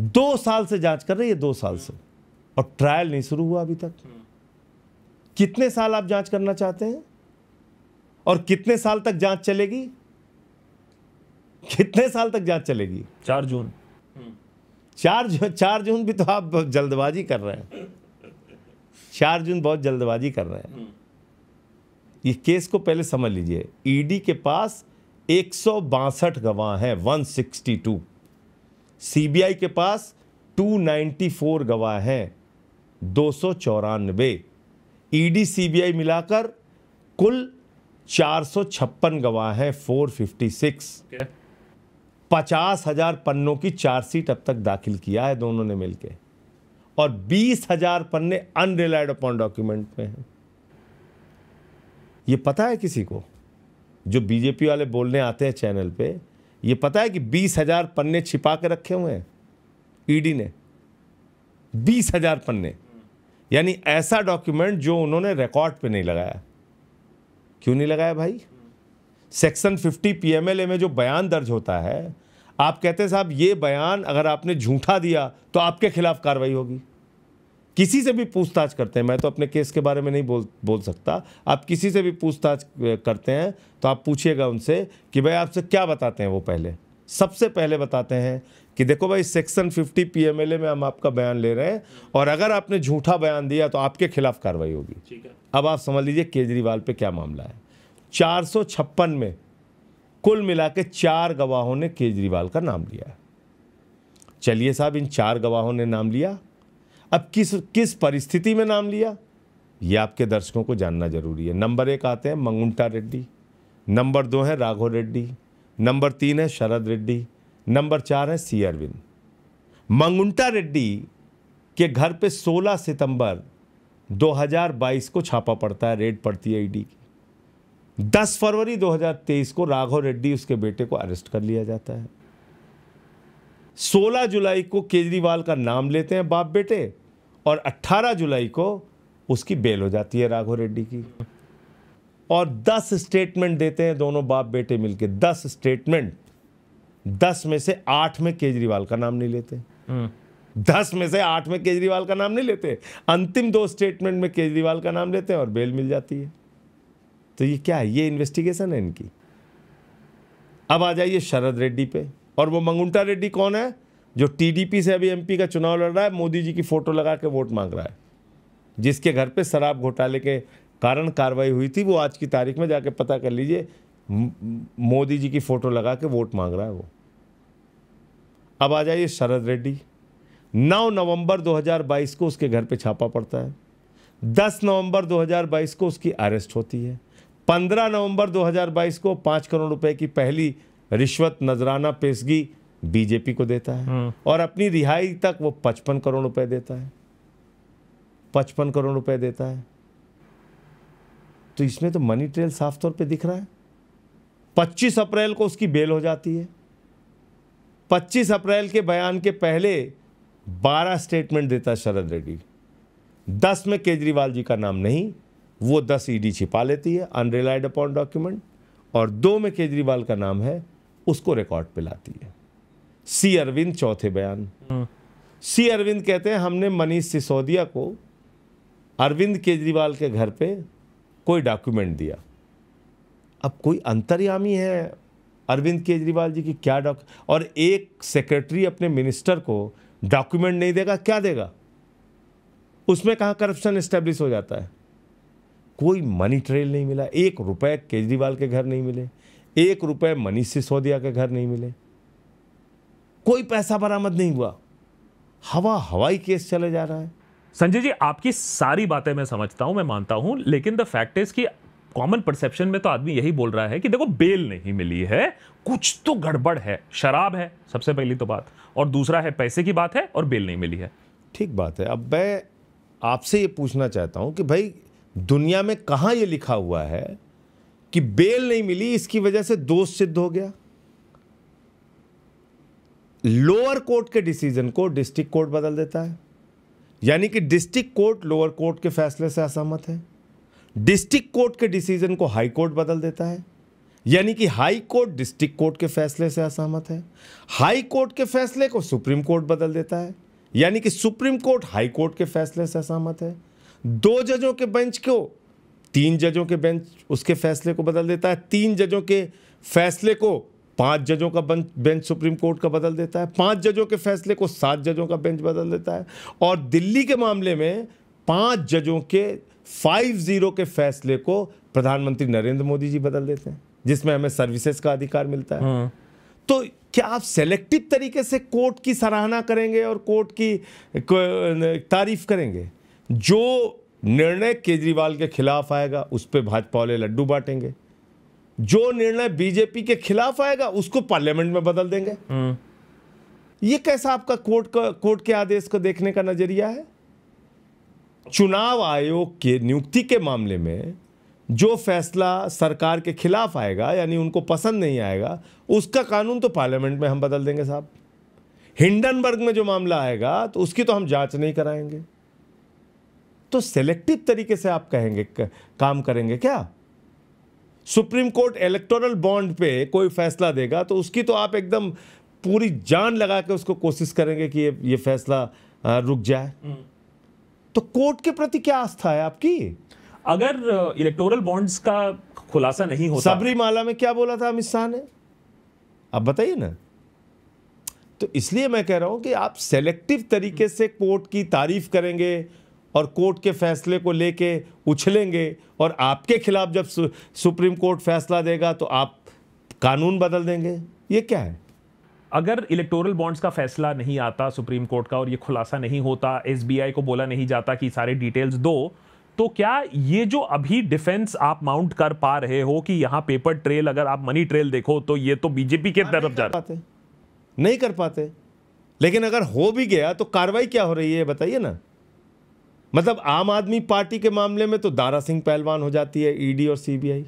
दो साल से जांच कर रही है दो साल से और ट्रायल नहीं शुरू हुआ अभी तक कितने साल आप जांच करना चाहते हैं और कितने साल तक जांच चलेगी कितने साल तक जांच चलेगी चार जून चार जून चार जून भी तो आप जल्दबाजी कर रहे हैं चार जून बहुत जल्दबाजी कर रहे हैं ये केस को पहले समझ लीजिए ईडी e के पास एक गवाह हैं 162 सीबीआई के पास 294 गवाह हैं दो सौ चौरानबे ईडी सीबीआई मिलाकर कुल चार छप्पन गवाह हैं 456 पचास हजार पन्नों की चार्जशीट अब तक दाखिल किया है दोनों ने मिलकर और बीस हजार पन्ने अनरिलाइड अपॉन डॉक्यूमेंट में हैं ये पता है किसी को जो बीजेपी वाले बोलने आते हैं चैनल पे ये पता है कि बीस हजार पन्ने छिपा के रखे हुए हैं ईडी ने बीस हजार पन्ने यानी ऐसा डॉक्यूमेंट जो उन्होंने रिकॉर्ड पे नहीं लगाया क्यों नहीं लगाया भाई सेक्शन 50 पीएमएलए में जो बयान दर्ज होता है आप कहते हैं साहब ये बयान अगर आपने झूठा दिया तो आपके खिलाफ कार्रवाई होगी किसी से भी पूछताछ करते हैं मैं तो अपने केस के बारे में नहीं बोल बोल सकता आप किसी से भी पूछताछ करते हैं तो आप पूछिएगा उनसे कि भाई आपसे क्या बताते हैं वो पहले सबसे पहले बताते हैं कि देखो भाई सेक्शन 50 पीएमएलए में हम आपका बयान ले रहे हैं और अगर आपने झूठा बयान दिया तो आपके खिलाफ कार्रवाई होगी अब आप समझ लीजिए केजरीवाल पर क्या मामला है चार में कुल मिला के चार गवाहों ने केजरीवाल का नाम लिया चलिए साहब इन चार गवाहों ने नाम लिया अब किस किस परिस्थिति में नाम लिया ये आपके दर्शकों को जानना जरूरी है नंबर एक आते हैं मंगुंटा रेड्डी नंबर दो है राघो रेड्डी नंबर तीन है शरद रेड्डी नंबर चार है सी अरविंद मंगुंटा रेड्डी के घर पे 16 सितंबर 2022 को छापा पड़ता है रेड पड़ती है ईडी की 10 फरवरी 2023 को राघव रेड्डी उसके बेटे को अरेस्ट कर लिया जाता है 16 जुलाई को केजरीवाल का नाम लेते हैं बाप बेटे और 18 जुलाई को उसकी बेल हो जाती है राघव रेड्डी की और 10 स्टेटमेंट देते हैं दोनों बाप बेटे मिलके 10 स्टेटमेंट 10 में से 8 में केजरीवाल का नाम नहीं लेते हम्म। दस में से आठ में केजरीवाल का नाम नहीं लेते अंतिम दो स्टेटमेंट में केजरीवाल का नाम लेते हैं और बेल मिल जाती है तो ये क्या है ये इन्वेस्टिगेशन है इनकी अब आ जाइए शरद रेड्डी पे और वो मंगुंटा रेड्डी कौन है जो टीडीपी से अभी एमपी का चुनाव लड़ रहा है मोदी जी की फ़ोटो लगा के वोट मांग रहा है जिसके घर पे शराब घोटाले के कारण कार्रवाई हुई थी वो आज की तारीख में जाके पता कर लीजिए मोदी जी की फ़ोटो लगा के वोट मांग रहा है वो अब आ जाइए शरद रेड्डी 9 नवंबर 2022 को उसके घर पे छापा पड़ता है 10 नवंबर 2022 को उसकी अरेस्ट होती है 15 नवंबर 2022 को 5 करोड़ रुपए की पहली रिश्वत नजराना पेशगी बीजेपी को देता है हम्म। और अपनी रिहाई तक वो पचपन करोड़ रुपए देता है पचपन करोड़ रुपए देता है तो इसमें तो मनी ट्रेल साफ तौर पे दिख रहा है पच्चीस अप्रैल को उसकी बेल हो जाती है पच्चीस अप्रैल के बयान के पहले बारह स्टेटमेंट देता है शरद रेड्डी दस में केजरीवाल जी का नाम नहीं वो दस ईडी e छिपा लेती है अनरिलाइड अपॉन डॉक्यूमेंट और दो में केजरीवाल का नाम है उसको रिकॉर्ड पे लाती है सी अरविंद चौथे बयान हाँ। सी अरविंद कहते हैं हमने मनीष सिसोदिया को अरविंद केजरीवाल के घर पे कोई डॉक्यूमेंट दिया अब कोई अंतर्यामी है अरविंद केजरीवाल जी की क्या डॉक और एक सेक्रेटरी अपने मिनिस्टर को डॉक्यूमेंट नहीं देगा क्या देगा उसमें कहाँ करप्शन इस्टेब्लिश हो जाता है कोई मनी ट्रेल नहीं मिला एक रुपए केजरीवाल के घर नहीं मिले एक रुपए मनीष सिसोदिया के घर नहीं मिले कोई पैसा बरामद नहीं हुआ हवा हवाई केस चले जा रहा है संजय जी आपकी सारी बातें मैं समझता हूं मैं मानता हूं लेकिन द फैक्ट इज कि कॉमन परसेप्शन में तो आदमी यही बोल रहा है कि देखो बेल नहीं मिली है कुछ तो गड़बड़ है शराब है सबसे पहली तो बात और दूसरा है पैसे की बात है और बेल नहीं मिली है ठीक बात है अब मैं आपसे ये पूछना चाहता हूँ कि भाई दुनिया में कहाँ ये लिखा हुआ है कि बेल नहीं मिली इसकी वजह से दोष सिद्ध हो गया लोअर कोर्ट के डिसीजन को डिस्ट्रिक्ट कोर्ट बदल देता है यानी कि डिस्ट्रिक्ट कोर्ट लोअर कोर्ट के फैसले से असहमत है डिस्ट्रिक्ट कोर्ट के डिसीजन को हाई कोर्ट बदल देता है यानी कि हाई कोर्ट डिस्ट्रिक्ट कोर्ट के फैसले से असहमत है हाई कोर्ट के फैसले को सुप्रीम कोर्ट बदल देता है यानी कि सुप्रीम कोर्ट हाई कोर्ट के फैसले से असहमत है दो जजों के बेंच को तीन जजों के बेंच उसके फैसले को बदल देता है तीन जजों के फैसले को पांच जजों का बेंच सुप्रीम कोर्ट का बदल देता है पांच जजों के फैसले को सात जजों का बेंच बदल देता है और दिल्ली के मामले में पांच जजों के फाइव जीरो के फैसले को प्रधानमंत्री नरेंद्र मोदी जी बदल देते हैं जिसमें हमें सर्विसेज का अधिकार मिलता है हाँ। तो क्या आप सेलेक्टिव तरीके से कोर्ट की सराहना करेंगे और कोर्ट की तारीफ करेंगे जो निर्णय केजरीवाल के खिलाफ आएगा उस पर भाजपा वाले लड्डू बांटेंगे जो निर्णय बीजेपी के खिलाफ आएगा उसको पार्लियामेंट में बदल देंगे हम्म। ये कैसा आपका कोर्ट का कोर्ट के आदेश को देखने का नजरिया है चुनाव आयोग के नियुक्ति के मामले में जो फैसला सरकार के खिलाफ आएगा यानी उनको पसंद नहीं आएगा उसका कानून तो पार्लियामेंट में हम बदल देंगे साहब हिंडनबर्ग में जो मामला आएगा तो उसकी तो हम जांच नहीं कराएंगे तो सेलेक्टिव तरीके से आप कहेंगे काम करेंगे क्या सुप्रीम कोर्ट इलेक्टोरल बॉन्ड पे कोई फैसला देगा तो उसकी तो आप एकदम पूरी जान लगा के उसको कोशिश करेंगे कि ये ये फैसला रुक जाए हम्म। तो कोर्ट के प्रति क्या आस्था है आपकी अगर इलेक्टोरल बॉन्ड्स का खुलासा नहीं होता सबरीमाला में क्या बोला था अमित शाह ने आप बताइए ना तो इसलिए मैं कह रहा हूं कि आप सेलेक्टिव तरीके से कोर्ट की तारीफ करेंगे और कोर्ट के फैसले को लेके उछलेंगे और आपके खिलाफ जब सु, सुप्रीम कोर्ट फैसला देगा तो आप कानून बदल देंगे ये क्या है अगर इलेक्टोरल बॉन्ड्स का फैसला नहीं आता सुप्रीम कोर्ट का और ये खुलासा नहीं होता एसबीआई को बोला नहीं जाता कि सारे डिटेल्स दो तो क्या ये जो अभी डिफेंस आप माउंट कर पा रहे हो कि यहाँ पेपर ट्रेल अगर आप मनी ट्रेल देखो तो ये तो बीजेपी के हाँ, तरफ जा पाते नहीं कर पाते लेकिन अगर हो भी गया तो कार्रवाई क्या हो रही है बताइए ना मतलब आम आदमी पार्टी के मामले में तो दारा सिंह पहलवान हो जाती है ईडी e और सीबीआई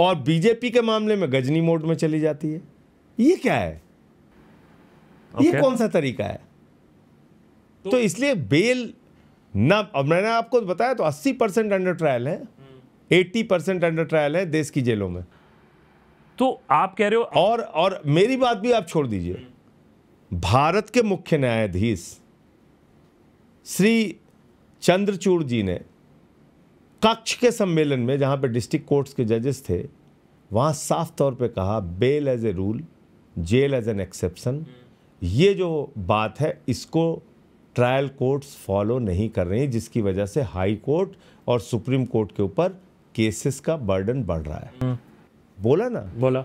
और बीजेपी के मामले में गजनी मोड में चली जाती है ये क्या है okay. ये कौन सा तरीका है तो, तो इसलिए बेल ना अब मैंने आपको बताया तो 80 परसेंट अंडर ट्रायल है 80 परसेंट अंडर ट्रायल है देश की जेलों में तो आप कह रहे हो और और मेरी बात भी आप छोड़ दीजिए भारत के मुख्य न्यायाधीश श्री चंद्रचूड़ जी ने कक्ष के सम्मेलन में जहाँ पर डिस्ट्रिक्ट कोर्ट्स के जजेस थे वहाँ साफ तौर पे कहा bail as a rule jail as an exception ये जो बात है इसको ट्रायल कोर्ट्स फॉलो नहीं कर रही जिसकी वजह से हाई कोर्ट और सुप्रीम कोर्ट के ऊपर केसेस का बर्डन बढ़ रहा है हम्म। बोला ना बोला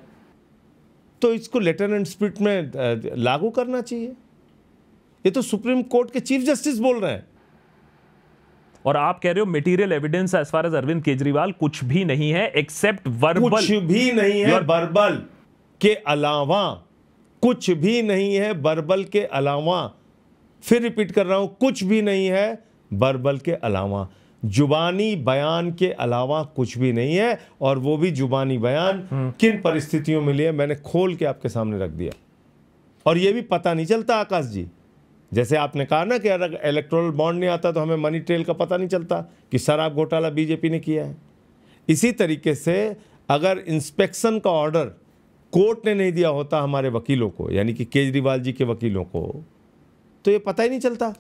तो इसको लेटर एंड स्पिट में लागू करना चाहिए ये तो सुप्रीम कोर्ट के चीफ जस्टिस बोल रहे हैं और आप कह रहे हो material evidence as far as Arvind Kejriwal कुछ भी नहीं है एक्सेप्ट वर्बल कुछ भी नहीं है वर्बल के अलावा कुछ भी नहीं है बर्बल के अलावा फिर रिपीट कर रहा हूं कुछ भी नहीं है बर्बल के अलावा जुबानी बयान के अलावा कुछ भी नहीं है और वो भी जुबानी बयान हम्म। किन परिस्थितियों में लिए मैंने खोल के आपके सामने रख दिया और ये भी पता नहीं चलता आकाश जी जैसे आपने कहा ना कि अगर इलेक्ट्रोल बॉन्ड नहीं आता तो हमें मनी ट्रेल का पता नहीं चलता कि शराब घोटाला बीजेपी ने किया है इसी तरीके से अगर इंस्पेक्शन का ऑर्डर कोर्ट ने नहीं दिया होता हमारे वकीलों को यानी कि केजरीवाल जी के वकीलों को तो ये पता ही नहीं चलता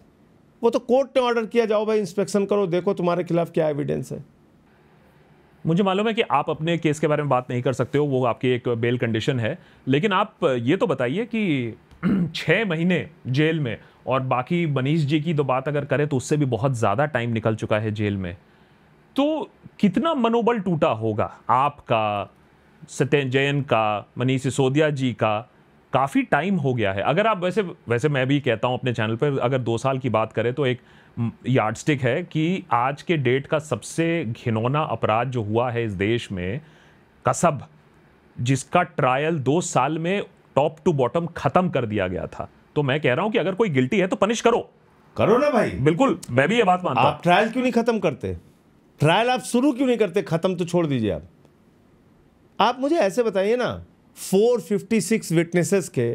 वो तो कोर्ट ने ऑर्डर किया जाओ भाई इंस्पेक्शन करो देखो तुम्हारे खिलाफ क्या एविडेंस है मुझे मालूम है कि आप अपने केस के बारे में बात नहीं कर सकते हो वो आपकी एक बेल कंडीशन है लेकिन आप ये तो बताइए कि [clears throat] छः महीने जेल में और बाकी मनीष जी की तो बात अगर करें तो उससे भी बहुत ज़्यादा टाइम निकल चुका है जेल में तो कितना मनोबल टूटा होगा आपका सत्यन जैन का मनीष सिसोदिया जी का काफ़ी टाइम हो गया है अगर आप वैसे वैसे मैं भी कहता हूँ अपने चैनल पर अगर दो साल की बात करें तो एक यार्डस्टिक है कि आज के डेट का सबसे घिनौना अपराध जो हुआ है इस देश में कसब जिसका ट्रायल दो साल में टॉप टू बॉटम ख़त्म कर दिया गया था तो मैं कह रहा हूं कि अगर कोई गिल्टी है तो पनिश करो करो ना भाई बिल्कुल मैं भी ये बात मानता आप ट्रायल क्यों नहीं खत्म करते ट्रायल आप शुरू क्यों नहीं करते खत्म तो छोड़ दीजिए आप आप मुझे ऐसे बताइए ना 456 विटनेसेस के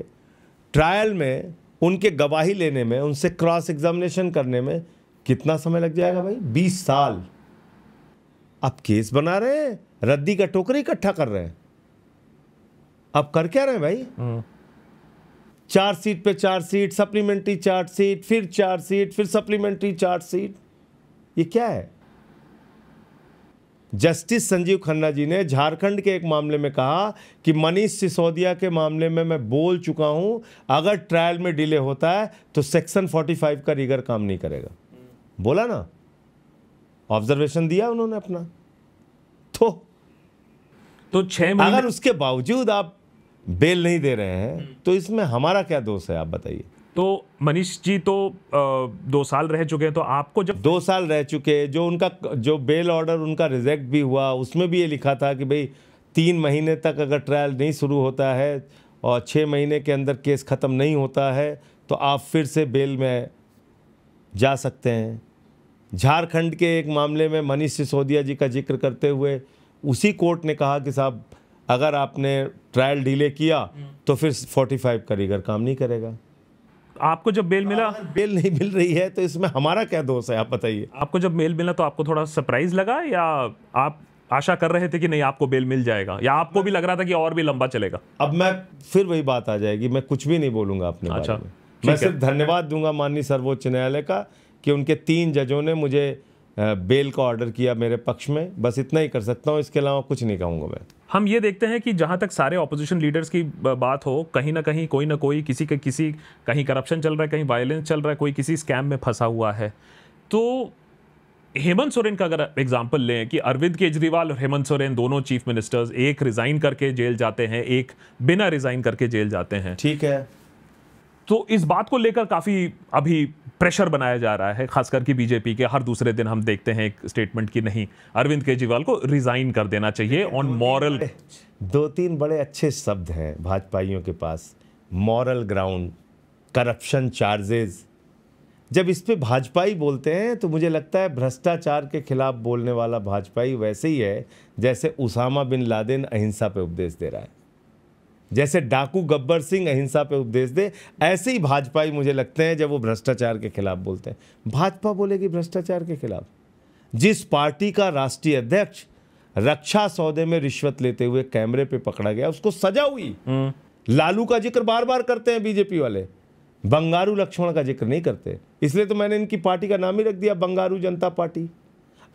ट्रायल में उनके गवाही लेने में उनसे क्रॉस एग्जामिनेशन करने में कितना समय लग जाएगा भाई बीस साल आप केस बना रहे हैं रद्दी का टोकरी इकट्ठा कर रहे हैं आप कर क्या रहे हैं भाई हम्म। चार सीट पे चार सीट सप्लीमेंट्री चार्ट सीट फिर चार सीट फिर सप्लीमेंट्री चार्ट सीट ये क्या है जस्टिस संजीव खन्ना जी ने झारखंड के एक मामले में कहा कि मनीष सिसोदिया के मामले में मैं बोल चुका हूं अगर ट्रायल में डिले होता है तो सेक्शन 45 का रिगर काम नहीं करेगा बोला ना ऑब्जर्वेशन दिया उन्होंने अपना तो तो छह अगर उसके बावजूद आप बेल नहीं दे रहे हैं हम्म। तो इसमें हमारा क्या दोष है आप बताइए तो मनीष जी तो दो साल रह चुके हैं तो आपको जब दो साल रह चुके हैं जो उनका जो बेल ऑर्डर उनका रिजेक्ट भी हुआ उसमें भी ये लिखा था कि भाई तीन महीने तक अगर ट्रायल नहीं शुरू होता है और छः महीने के अंदर केस ख़त्म नहीं होता है तो आप फिर से बेल में जा सकते हैं झारखंड के एक मामले में मनीष सिसोदिया जी का जिक्र करते हुए उसी कोर्ट ने कहा कि साहब अगर आपने ट्रायल डिले किया तो फिर 45 फाइव रीगर काम नहीं करेगा आपको जब बेल मिला बेल नहीं मिल रही है तो इसमें हमारा क्या दोष है आप बताइए आपको जब बेल मिला तो आपको थोड़ा सरप्राइज लगा या आप आशा कर रहे थे कि नहीं आपको बेल मिल जाएगा या आपको भी लग रहा था कि और भी लंबा चलेगा अब मैं फिर वही बात आ जाएगी मैं कुछ भी नहीं बोलूंगा अपने अच्छा मैं सिर्फ धन्यवाद दूंगा माननीय सर्वोच्च न्यायालय का कि उनके तीन जजों ने मुझे बेल का ऑर्डर किया मेरे पक्ष में बस इतना ही कर सकता हूँ इसके अलावा कुछ नहीं कहूँगा मैं हम ये देखते हैं कि जहाँ तक सारे ऑपोजिशन लीडर्स की बात हो कहीं ना कहीं कोई ना कोई किसी के किसी कहीं करप्शन चल रहा है कहीं वायलेंस चल रहा है कोई किसी स्कैम में फंसा हुआ है तो हेमंत सोरेन का अगर एग्जाम्पल लें कि अरविंद केजरीवाल और हेमंत सोरेन दोनों चीफ मिनिस्टर्स एक रिजाइन करके जेल जाते हैं एक बिना रिजाइन करके जेल जाते हैं ठीक है तो इस बात को लेकर काफ़ी अभी प्रेशर बनाया जा रहा है खासकर कि बीजेपी के हर दूसरे दिन हम देखते हैं एक स्टेटमेंट कि नहीं अरविंद केजरीवाल को रिजाइन कर देना चाहिए ऑन मॉरल दो तीन बड़े अच्छे शब्द हैं भाजपाइयों के पास मॉरल ग्राउंड करप्शन चार्जेस जब इस पर भाजपा ही बोलते हैं तो मुझे लगता है भ्रष्टाचार के खिलाफ बोलने वाला भाजपाई वैसे ही है जैसे उसामा बिन लादेन अहिंसा पे उपदेश दे रहा है जैसे डाकू गब्बर सिंह अहिंसा पे उपदेश दे ऐसे ही भाजपा ही मुझे लगते हैं जब वो भ्रष्टाचार के खिलाफ बोलते हैं भाजपा बोलेगी भ्रष्टाचार के खिलाफ जिस पार्टी का राष्ट्रीय अध्यक्ष रक्षा सौदे में रिश्वत लेते हुए कैमरे पे पकड़ा गया उसको सजा हुई हम्म। लालू का जिक्र बार बार करते हैं बीजेपी वाले बंगारू लक्ष्मण का जिक्र नहीं करते इसलिए तो मैंने इनकी पार्टी का नाम ही रख दिया बंगारू जनता पार्टी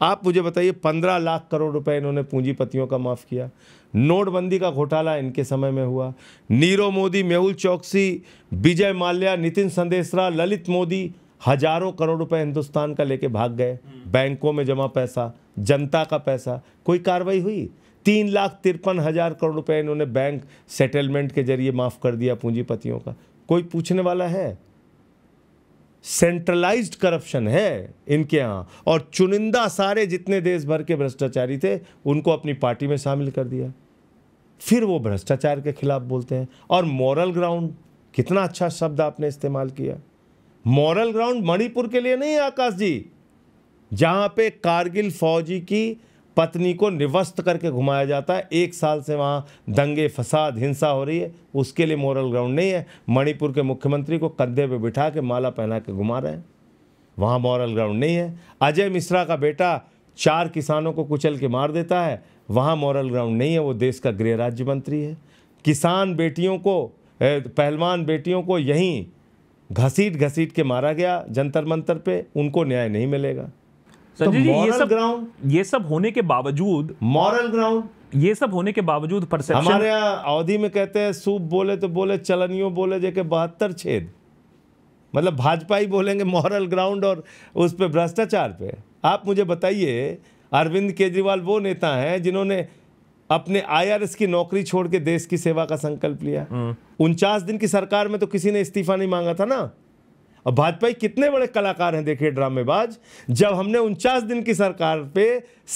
आप मुझे बताइए पंद्रह लाख करोड़ रुपए इन्होंने पूंजीपतियों का माफ़ किया नोटबंदी का घोटाला इनके समय में हुआ नीरव मोदी मेहुल चौकसी विजय माल्या नितिन संदेशरा ललित मोदी हजारों करोड़ रुपए हिंदुस्तान का लेके भाग गए हम्म। बैंकों में जमा पैसा जनता का पैसा कोई कार्रवाई हुई तीन लाख तिरपन हज़ार करोड़ रुपए इन्होंने बैंक सेटलमेंट के जरिए माफ़ कर दिया पूंजीपतियों का कोई पूछने वाला है सेंट्रलाइज्ड करप्शन है इनके यहाँ और चुनिंदा सारे जितने देश भर के भ्रष्टाचारी थे उनको अपनी पार्टी में शामिल कर दिया फिर वो भ्रष्टाचार के खिलाफ बोलते हैं और मॉरल ग्राउंड कितना अच्छा शब्द आपने इस्तेमाल किया मॉरल ग्राउंड मणिपुर के लिए नहीं आकाश जी जहाँ पे कारगिल फौजी की पत्नी को निवस्त करके घुमाया जाता है एक साल से वहाँ दंगे फसाद हिंसा हो रही है उसके लिए मॉरल ग्राउंड नहीं है मणिपुर के मुख्यमंत्री को कंधे पे बिठा के माला पहना के घुमा रहे हैं वहाँ मॉरल ग्राउंड नहीं है अजय मिश्रा का बेटा चार किसानों को कुचल के मार देता है वहाँ मॉरल ग्राउंड नहीं है वो देश का गृह राज्य मंत्री है किसान बेटियों को पहलवान बेटियों को यहीं घसीट घसीट के मारा गया जंतर मंतर पे उनको न्याय नहीं मिलेगा तो संजय जी ये सब ग्राउंड ये सब होने के बावजूद मॉरल ग्राउंड ये सब होने के बावजूद परसेप्शन हमारे अवधि में कहते हैं सूप बोले तो बोले चलनियों बोले जेके बहत्तर छेद मतलब भाजपा ही बोलेंगे मॉरल ग्राउंड और उस पर भ्रष्टाचार पे आप मुझे बताइए अरविंद केजरीवाल वो नेता हैं जिन्होंने अपने आईआरएस की नौकरी छोड़ के देश की सेवा का संकल्प लिया हम्म। उनचास दिन की सरकार में तो किसी ने इस्तीफा नहीं मांगा था ना और भाजपाई कितने बड़े कलाकार हैं देखिए ड्रामेबाज जब हमने उनचास दिन की सरकार पे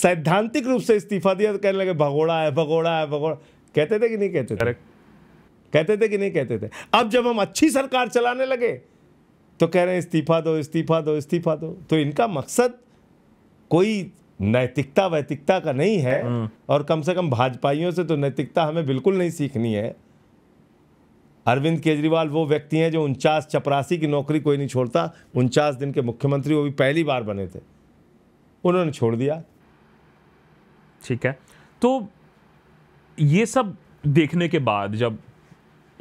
सैद्धांतिक रूप से इस्तीफा दिया तो कहने लगे भगोड़ा है भगोड़ा है भगोड़ा कहते थे कि नहीं कहते थे कहते थे कि नहीं कहते थे अब जब हम अच्छी सरकार चलाने लगे तो कह रहे हैं इस्तीफा दो इस्तीफा दो इस्तीफा दो तो इनका मकसद कोई नैतिकता वैतिकता का नहीं है हम्म। और कम से कम भाजपाइयों से तो नैतिकता हमें बिल्कुल नहीं सीखनी है अरविंद केजरीवाल वो व्यक्ति हैं जो उनचास चपरासी की नौकरी कोई नहीं छोड़ता उनचास दिन के मुख्यमंत्री वो भी पहली बार बने थे उन्होंने छोड़ दिया ठीक है तो ये सब देखने के बाद जब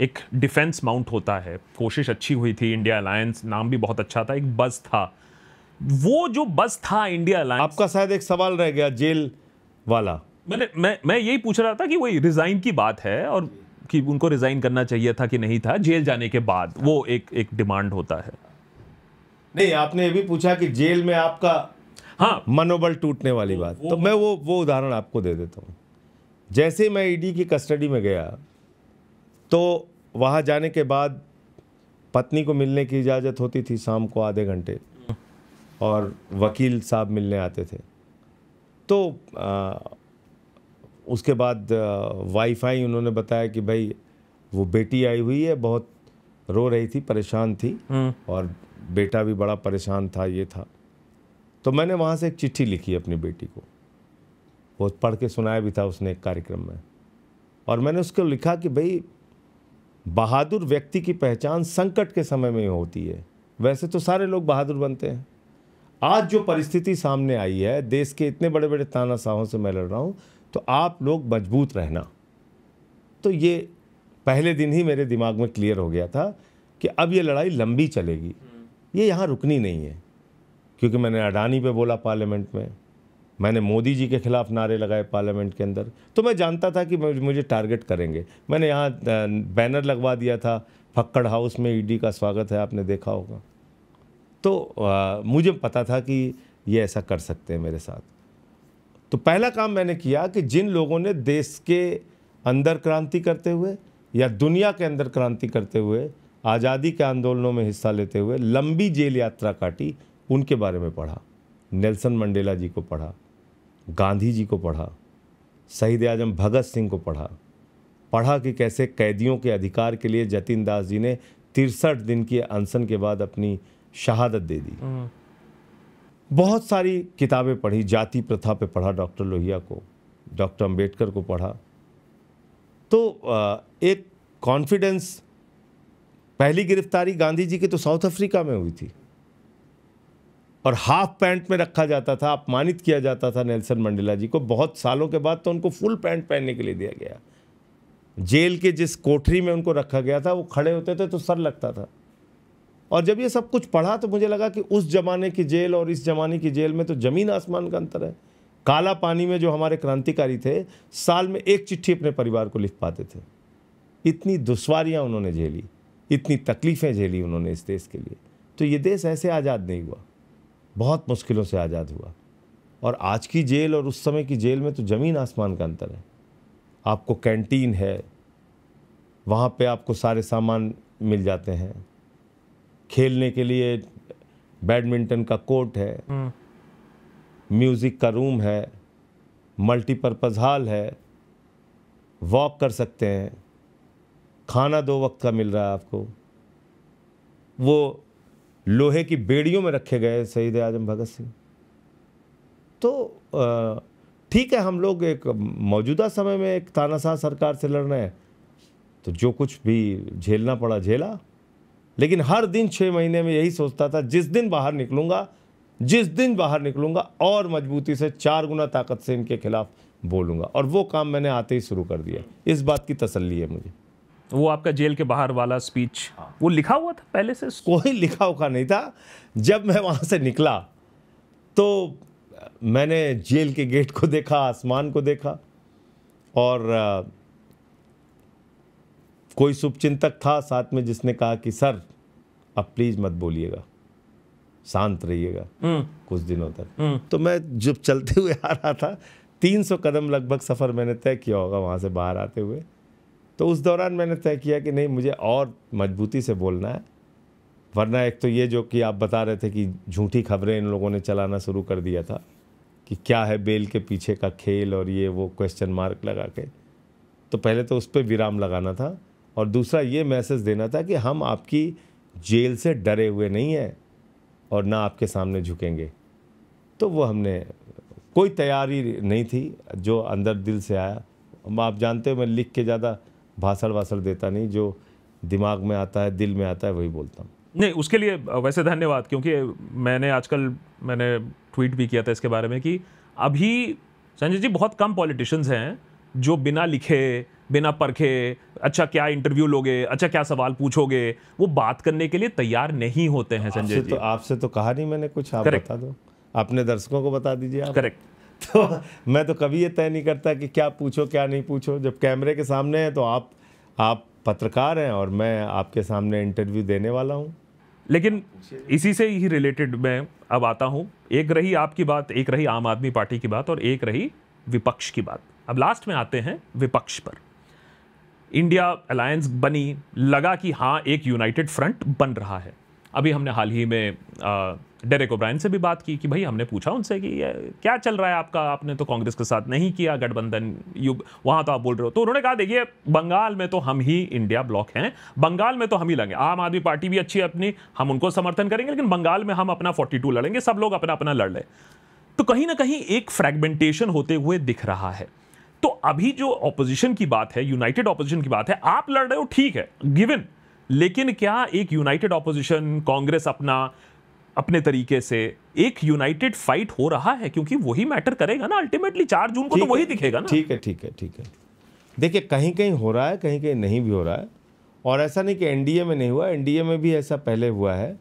एक डिफेंस माउंट होता है कोशिश अच्छी हुई थी इंडिया अलायंस नाम भी बहुत अच्छा था एक बस था वो जो बस था इंडिया अलायंस आपका शायद एक सवाल रह गया जेल वाला मैंने मैं मैं यही पूछ रहा था कि वही रिज़ाइन की बात है और कि उनको रिज़ाइन करना चाहिए था कि नहीं था जेल जाने के बाद वो एक एक डिमांड होता है नहीं आपने ये भी पूछा कि जेल में आपका हाँ मनोबल टूटने वाली बात वो, तो मैं वो वो उदाहरण आपको दे देता हूँ जैसे मैं ईडी e की कस्टडी में गया तो वहाँ जाने के बाद पत्नी को मिलने की इजाज़त होती थी शाम को आधे घंटे और वकील साहब मिलने आते थे तो आ, उसके बाद वाईफाई उन्होंने बताया कि भाई वो बेटी आई हुई है बहुत रो रही थी परेशान थी हम्म। और बेटा भी बड़ा परेशान था ये था तो मैंने वहाँ से एक चिट्ठी लिखी अपनी बेटी को वो पढ़ के सुनाया भी था उसने एक कार्यक्रम में और मैंने उसको लिखा कि भाई बहादुर व्यक्ति की पहचान संकट के समय में होती है वैसे तो सारे लोग बहादुर बनते हैं आज जो परिस्थिति सामने आई है देश के इतने बड़े बड़े तानाशाहों से मैं लड़ रहा हूँ तो आप लोग मजबूत रहना तो ये पहले दिन ही मेरे दिमाग में क्लियर हो गया था कि अब ये लड़ाई लंबी चलेगी ये यहाँ रुकनी नहीं है क्योंकि मैंने अडानी पे बोला पार्लियामेंट में मैंने मोदी जी के खिलाफ नारे लगाए पार्लियामेंट के अंदर तो मैं जानता था कि मुझे टारगेट करेंगे मैंने यहाँ बैनर लगवा दिया था फक्कड़ हाउस में ईडी का स्वागत है आपने देखा होगा तो आ, मुझे पता था कि ये ऐसा कर सकते हैं मेरे साथ तो पहला काम मैंने किया कि जिन लोगों ने देश के अंदर क्रांति करते हुए या दुनिया के अंदर क्रांति करते हुए आज़ादी के आंदोलनों में हिस्सा लेते हुए लंबी जेल यात्रा काटी उनके बारे में पढ़ा नेल्सन मंडेला जी को पढ़ा गांधी जी को पढ़ा शहीद आजम भगत सिंह को पढ़ा पढ़ा कि कैसे कैदियों के अधिकार के लिए जतिन दास जी ने तिरसठ दिन के अनशन के बाद अपनी शहादत दे दी हम्म। बहुत सारी किताबें पढ़ी जाति प्रथा पे पढ़ा डॉक्टर लोहिया को डॉक्टर अंबेडकर को पढ़ा तो एक कॉन्फिडेंस पहली गिरफ्तारी गांधी जी की तो साउथ अफ्रीका में हुई थी और हाफ पैंट में रखा जाता था अपमानित किया जाता था नेल्सन मंडेला जी को बहुत सालों के बाद तो उनको फुल पैंट पहनने के लिए दिया गया जेल के जिस कोठरी में उनको रखा गया था वो खड़े होते थे तो सर लगता था और जब ये सब कुछ पढ़ा तो मुझे लगा कि उस ज़माने की जेल और इस ज़माने की जेल में तो ज़मीन आसमान का अंतर है काला पानी में जो हमारे क्रांतिकारी थे साल में एक चिट्ठी अपने परिवार को लिख पाते थे इतनी दुश्वारियाँ उन्होंने झेली इतनी तकलीफ़ें झेली उन्होंने इस देश के लिए तो ये देश ऐसे आज़ाद नहीं हुआ बहुत मुश्किलों से आज़ाद हुआ और आज की जेल और उस समय की जेल में तो ज़मीन आसमान का अंतर है आपको कैंटीन है वहाँ पे आपको सारे सामान मिल जाते हैं खेलने के लिए बैडमिंटन का कोर्ट है म्यूज़िक का रूम है मल्टीपर्पज़ हॉल है वॉक कर सकते हैं खाना दो वक्त का मिल रहा है आपको वो लोहे की बेड़ियों में रखे गए शहीद आजम भगत सिंह तो ठीक है हम लोग एक मौजूदा समय में एक तानाशाह सरकार से लड़ रहे हैं तो जो कुछ भी झेलना पड़ा झेला लेकिन हर दिन छः महीने में यही सोचता था जिस दिन बाहर निकलूँगा जिस दिन बाहर निकलूँगा और मजबूती से चार गुना ताकत से इनके खिलाफ बोलूँगा और वो काम मैंने आते ही शुरू कर दिया इस बात की तसल्ली है मुझे वो आपका जेल के बाहर वाला स्पीच हाँ। वो लिखा हुआ था पहले से कोई लिखा हुआ नहीं था जब मैं वहाँ से निकला तो मैंने जेल के गेट को देखा आसमान को देखा और कोई शुभचिंतक था साथ में जिसने कहा कि सर अब प्लीज़ मत बोलिएगा शांत रहिएगा हम्म। कुछ दिनों तक हम्म। तो मैं जब चलते हुए आ रहा था 300 कदम लगभग सफ़र मैंने तय किया होगा वहाँ से बाहर आते हुए तो उस दौरान मैंने तय किया कि नहीं मुझे और मजबूती से बोलना है वरना एक तो ये जो कि आप बता रहे थे कि झूठी खबरें इन लोगों ने चलाना शुरू कर दिया था कि क्या है बेल के पीछे का खेल और ये वो क्वेश्चन मार्क लगा के तो पहले तो उस पर विराम लगाना था और दूसरा ये मैसेज देना था कि हम आपकी जेल से डरे हुए नहीं हैं और ना आपके सामने झुकेंगे तो वो हमने कोई तैयारी नहीं थी जो अंदर दिल से आया आप जानते हो मैं लिख के ज़्यादा भाषण वासण देता नहीं जो दिमाग में आता है दिल में आता है वही बोलता हूँ नहीं उसके लिए वैसे धन्यवाद क्योंकि मैंने आजकल मैंने ट्वीट भी किया था इसके बारे में कि अभी संजय जी बहुत कम पॉलिटिशियंस हैं जो बिना लिखे बिना परखे अच्छा क्या इंटरव्यू लोगे अच्छा क्या सवाल पूछोगे वो बात करने के लिए तैयार नहीं होते हैं संजय तो- जी तो आपसे तो कहा नहीं मैंने कुछ आप Correct. बता दो अपने दर्शकों को बता दीजिए आप करेक्ट [laughs] तो मैं तो कभी ये तय नहीं करता कि क्या पूछो क्या नहीं पूछो जब कैमरे के सामने है तो आप आप पत्रकार हैं और मैं आपके सामने इंटरव्यू देने वाला हूँ लेकिन इसी से ही रिलेटेड मैं अब आता हूँ एक रही आपकी बात एक रही आम आदमी पार्टी की बात और एक रही विपक्ष की बात अब लास्ट में आते हैं विपक्ष पर इंडिया अलायंस बनी लगा कि हाँ एक यूनाइटेड फ्रंट बन रहा है अभी हमने हाल ही में डेरेक ओब्रायन से भी बात की कि भाई हमने पूछा उनसे कि क्या चल रहा है आपका आपने तो कांग्रेस के साथ नहीं किया गठबंधन यू वहाँ तो आप बोल रहे हो तो उन्होंने कहा देखिए बंगाल में तो हम ही इंडिया ब्लॉक हैं बंगाल में तो हम ही लगे आम आदमी पार्टी भी अच्छी है अपनी हम उनको समर्थन करेंगे लेकिन बंगाल में हम अपना फोर्टी लड़ेंगे सब लोग अपना अपना लड़ लें तो कहीं ना कहीं एक फ्रेगमेंटेशन होते हुए दिख रहा है तो अभी जो ऑपोजिशन की बात है यूनाइटेड ऑपोजिशन की बात है आप लड़ रहे हो ठीक है गिवन लेकिन क्या एक यूनाइटेड ऑपोजिशन कांग्रेस अपना अपने तरीके से एक यूनाइटेड फाइट हो रहा है क्योंकि वही मैटर करेगा ना अल्टीमेटली चार जून को तो वही दिखेगा ना ठीक है ठीक है ठीक है देखिए कहीं कहीं हो रहा है कहीं कहीं नहीं भी हो रहा है और ऐसा नहीं कि एनडीए में नहीं हुआ एनडीए में भी ऐसा पहले हुआ है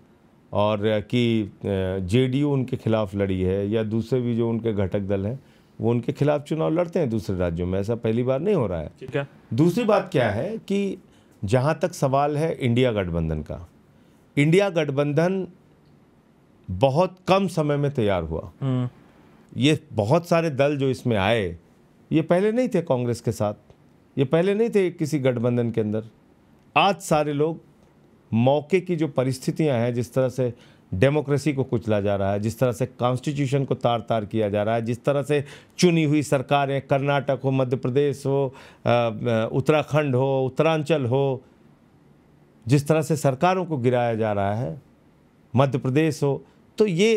और कि जेडीयू उनके खिलाफ लड़ी है या दूसरे भी जो उनके घटक दल हैं वो उनके खिलाफ चुनाव लड़ते हैं दूसरे राज्यों में ऐसा पहली बार नहीं हो रहा है ठीक है दूसरी बात क्या है कि जहाँ तक सवाल है इंडिया गठबंधन का इंडिया गठबंधन बहुत कम समय में तैयार हुआ हम्म। ये बहुत सारे दल जो इसमें आए ये पहले नहीं थे कांग्रेस के साथ ये पहले नहीं थे किसी गठबंधन के अंदर आज सारे लोग मौके की जो परिस्थितियां हैं जिस तरह से डेमोक्रेसी को कुचला जा रहा है जिस तरह से कॉन्स्टिट्यूशन को तार तार किया जा रहा है जिस तरह से चुनी हुई सरकारें कर्नाटक हो मध्य प्रदेश हो उत्तराखंड हो उत्तरांचल हो जिस तरह से सरकारों को गिराया जा रहा है मध्य प्रदेश हो तो ये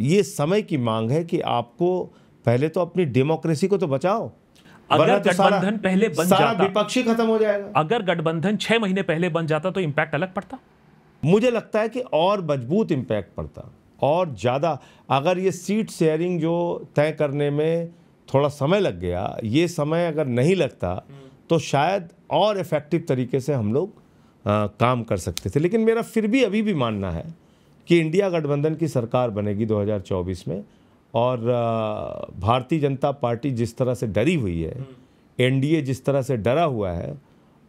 ये समय की मांग है कि आपको पहले तो अपनी डेमोक्रेसी को तो बचाओ अगर तो गठबंधन पहले बन जाता विपक्षी खत्म हो जाएगा अगर गठबंधन छह महीने पहले बन जाता तो इम्पैक्ट अलग पड़ता मुझे लगता है कि और मजबूत इम्पैक्ट पड़ता और ज़्यादा अगर ये सीट शेयरिंग जो तय करने में थोड़ा समय लग गया ये समय अगर नहीं लगता हम्म। तो शायद और इफ़ेक्टिव तरीके से हम लोग आ, काम कर सकते थे लेकिन मेरा फिर भी अभी भी मानना है कि इंडिया गठबंधन की सरकार बनेगी 2024 में और भारतीय जनता पार्टी जिस तरह से डरी हुई है हम्म। एनडीए जिस तरह से डरा हुआ है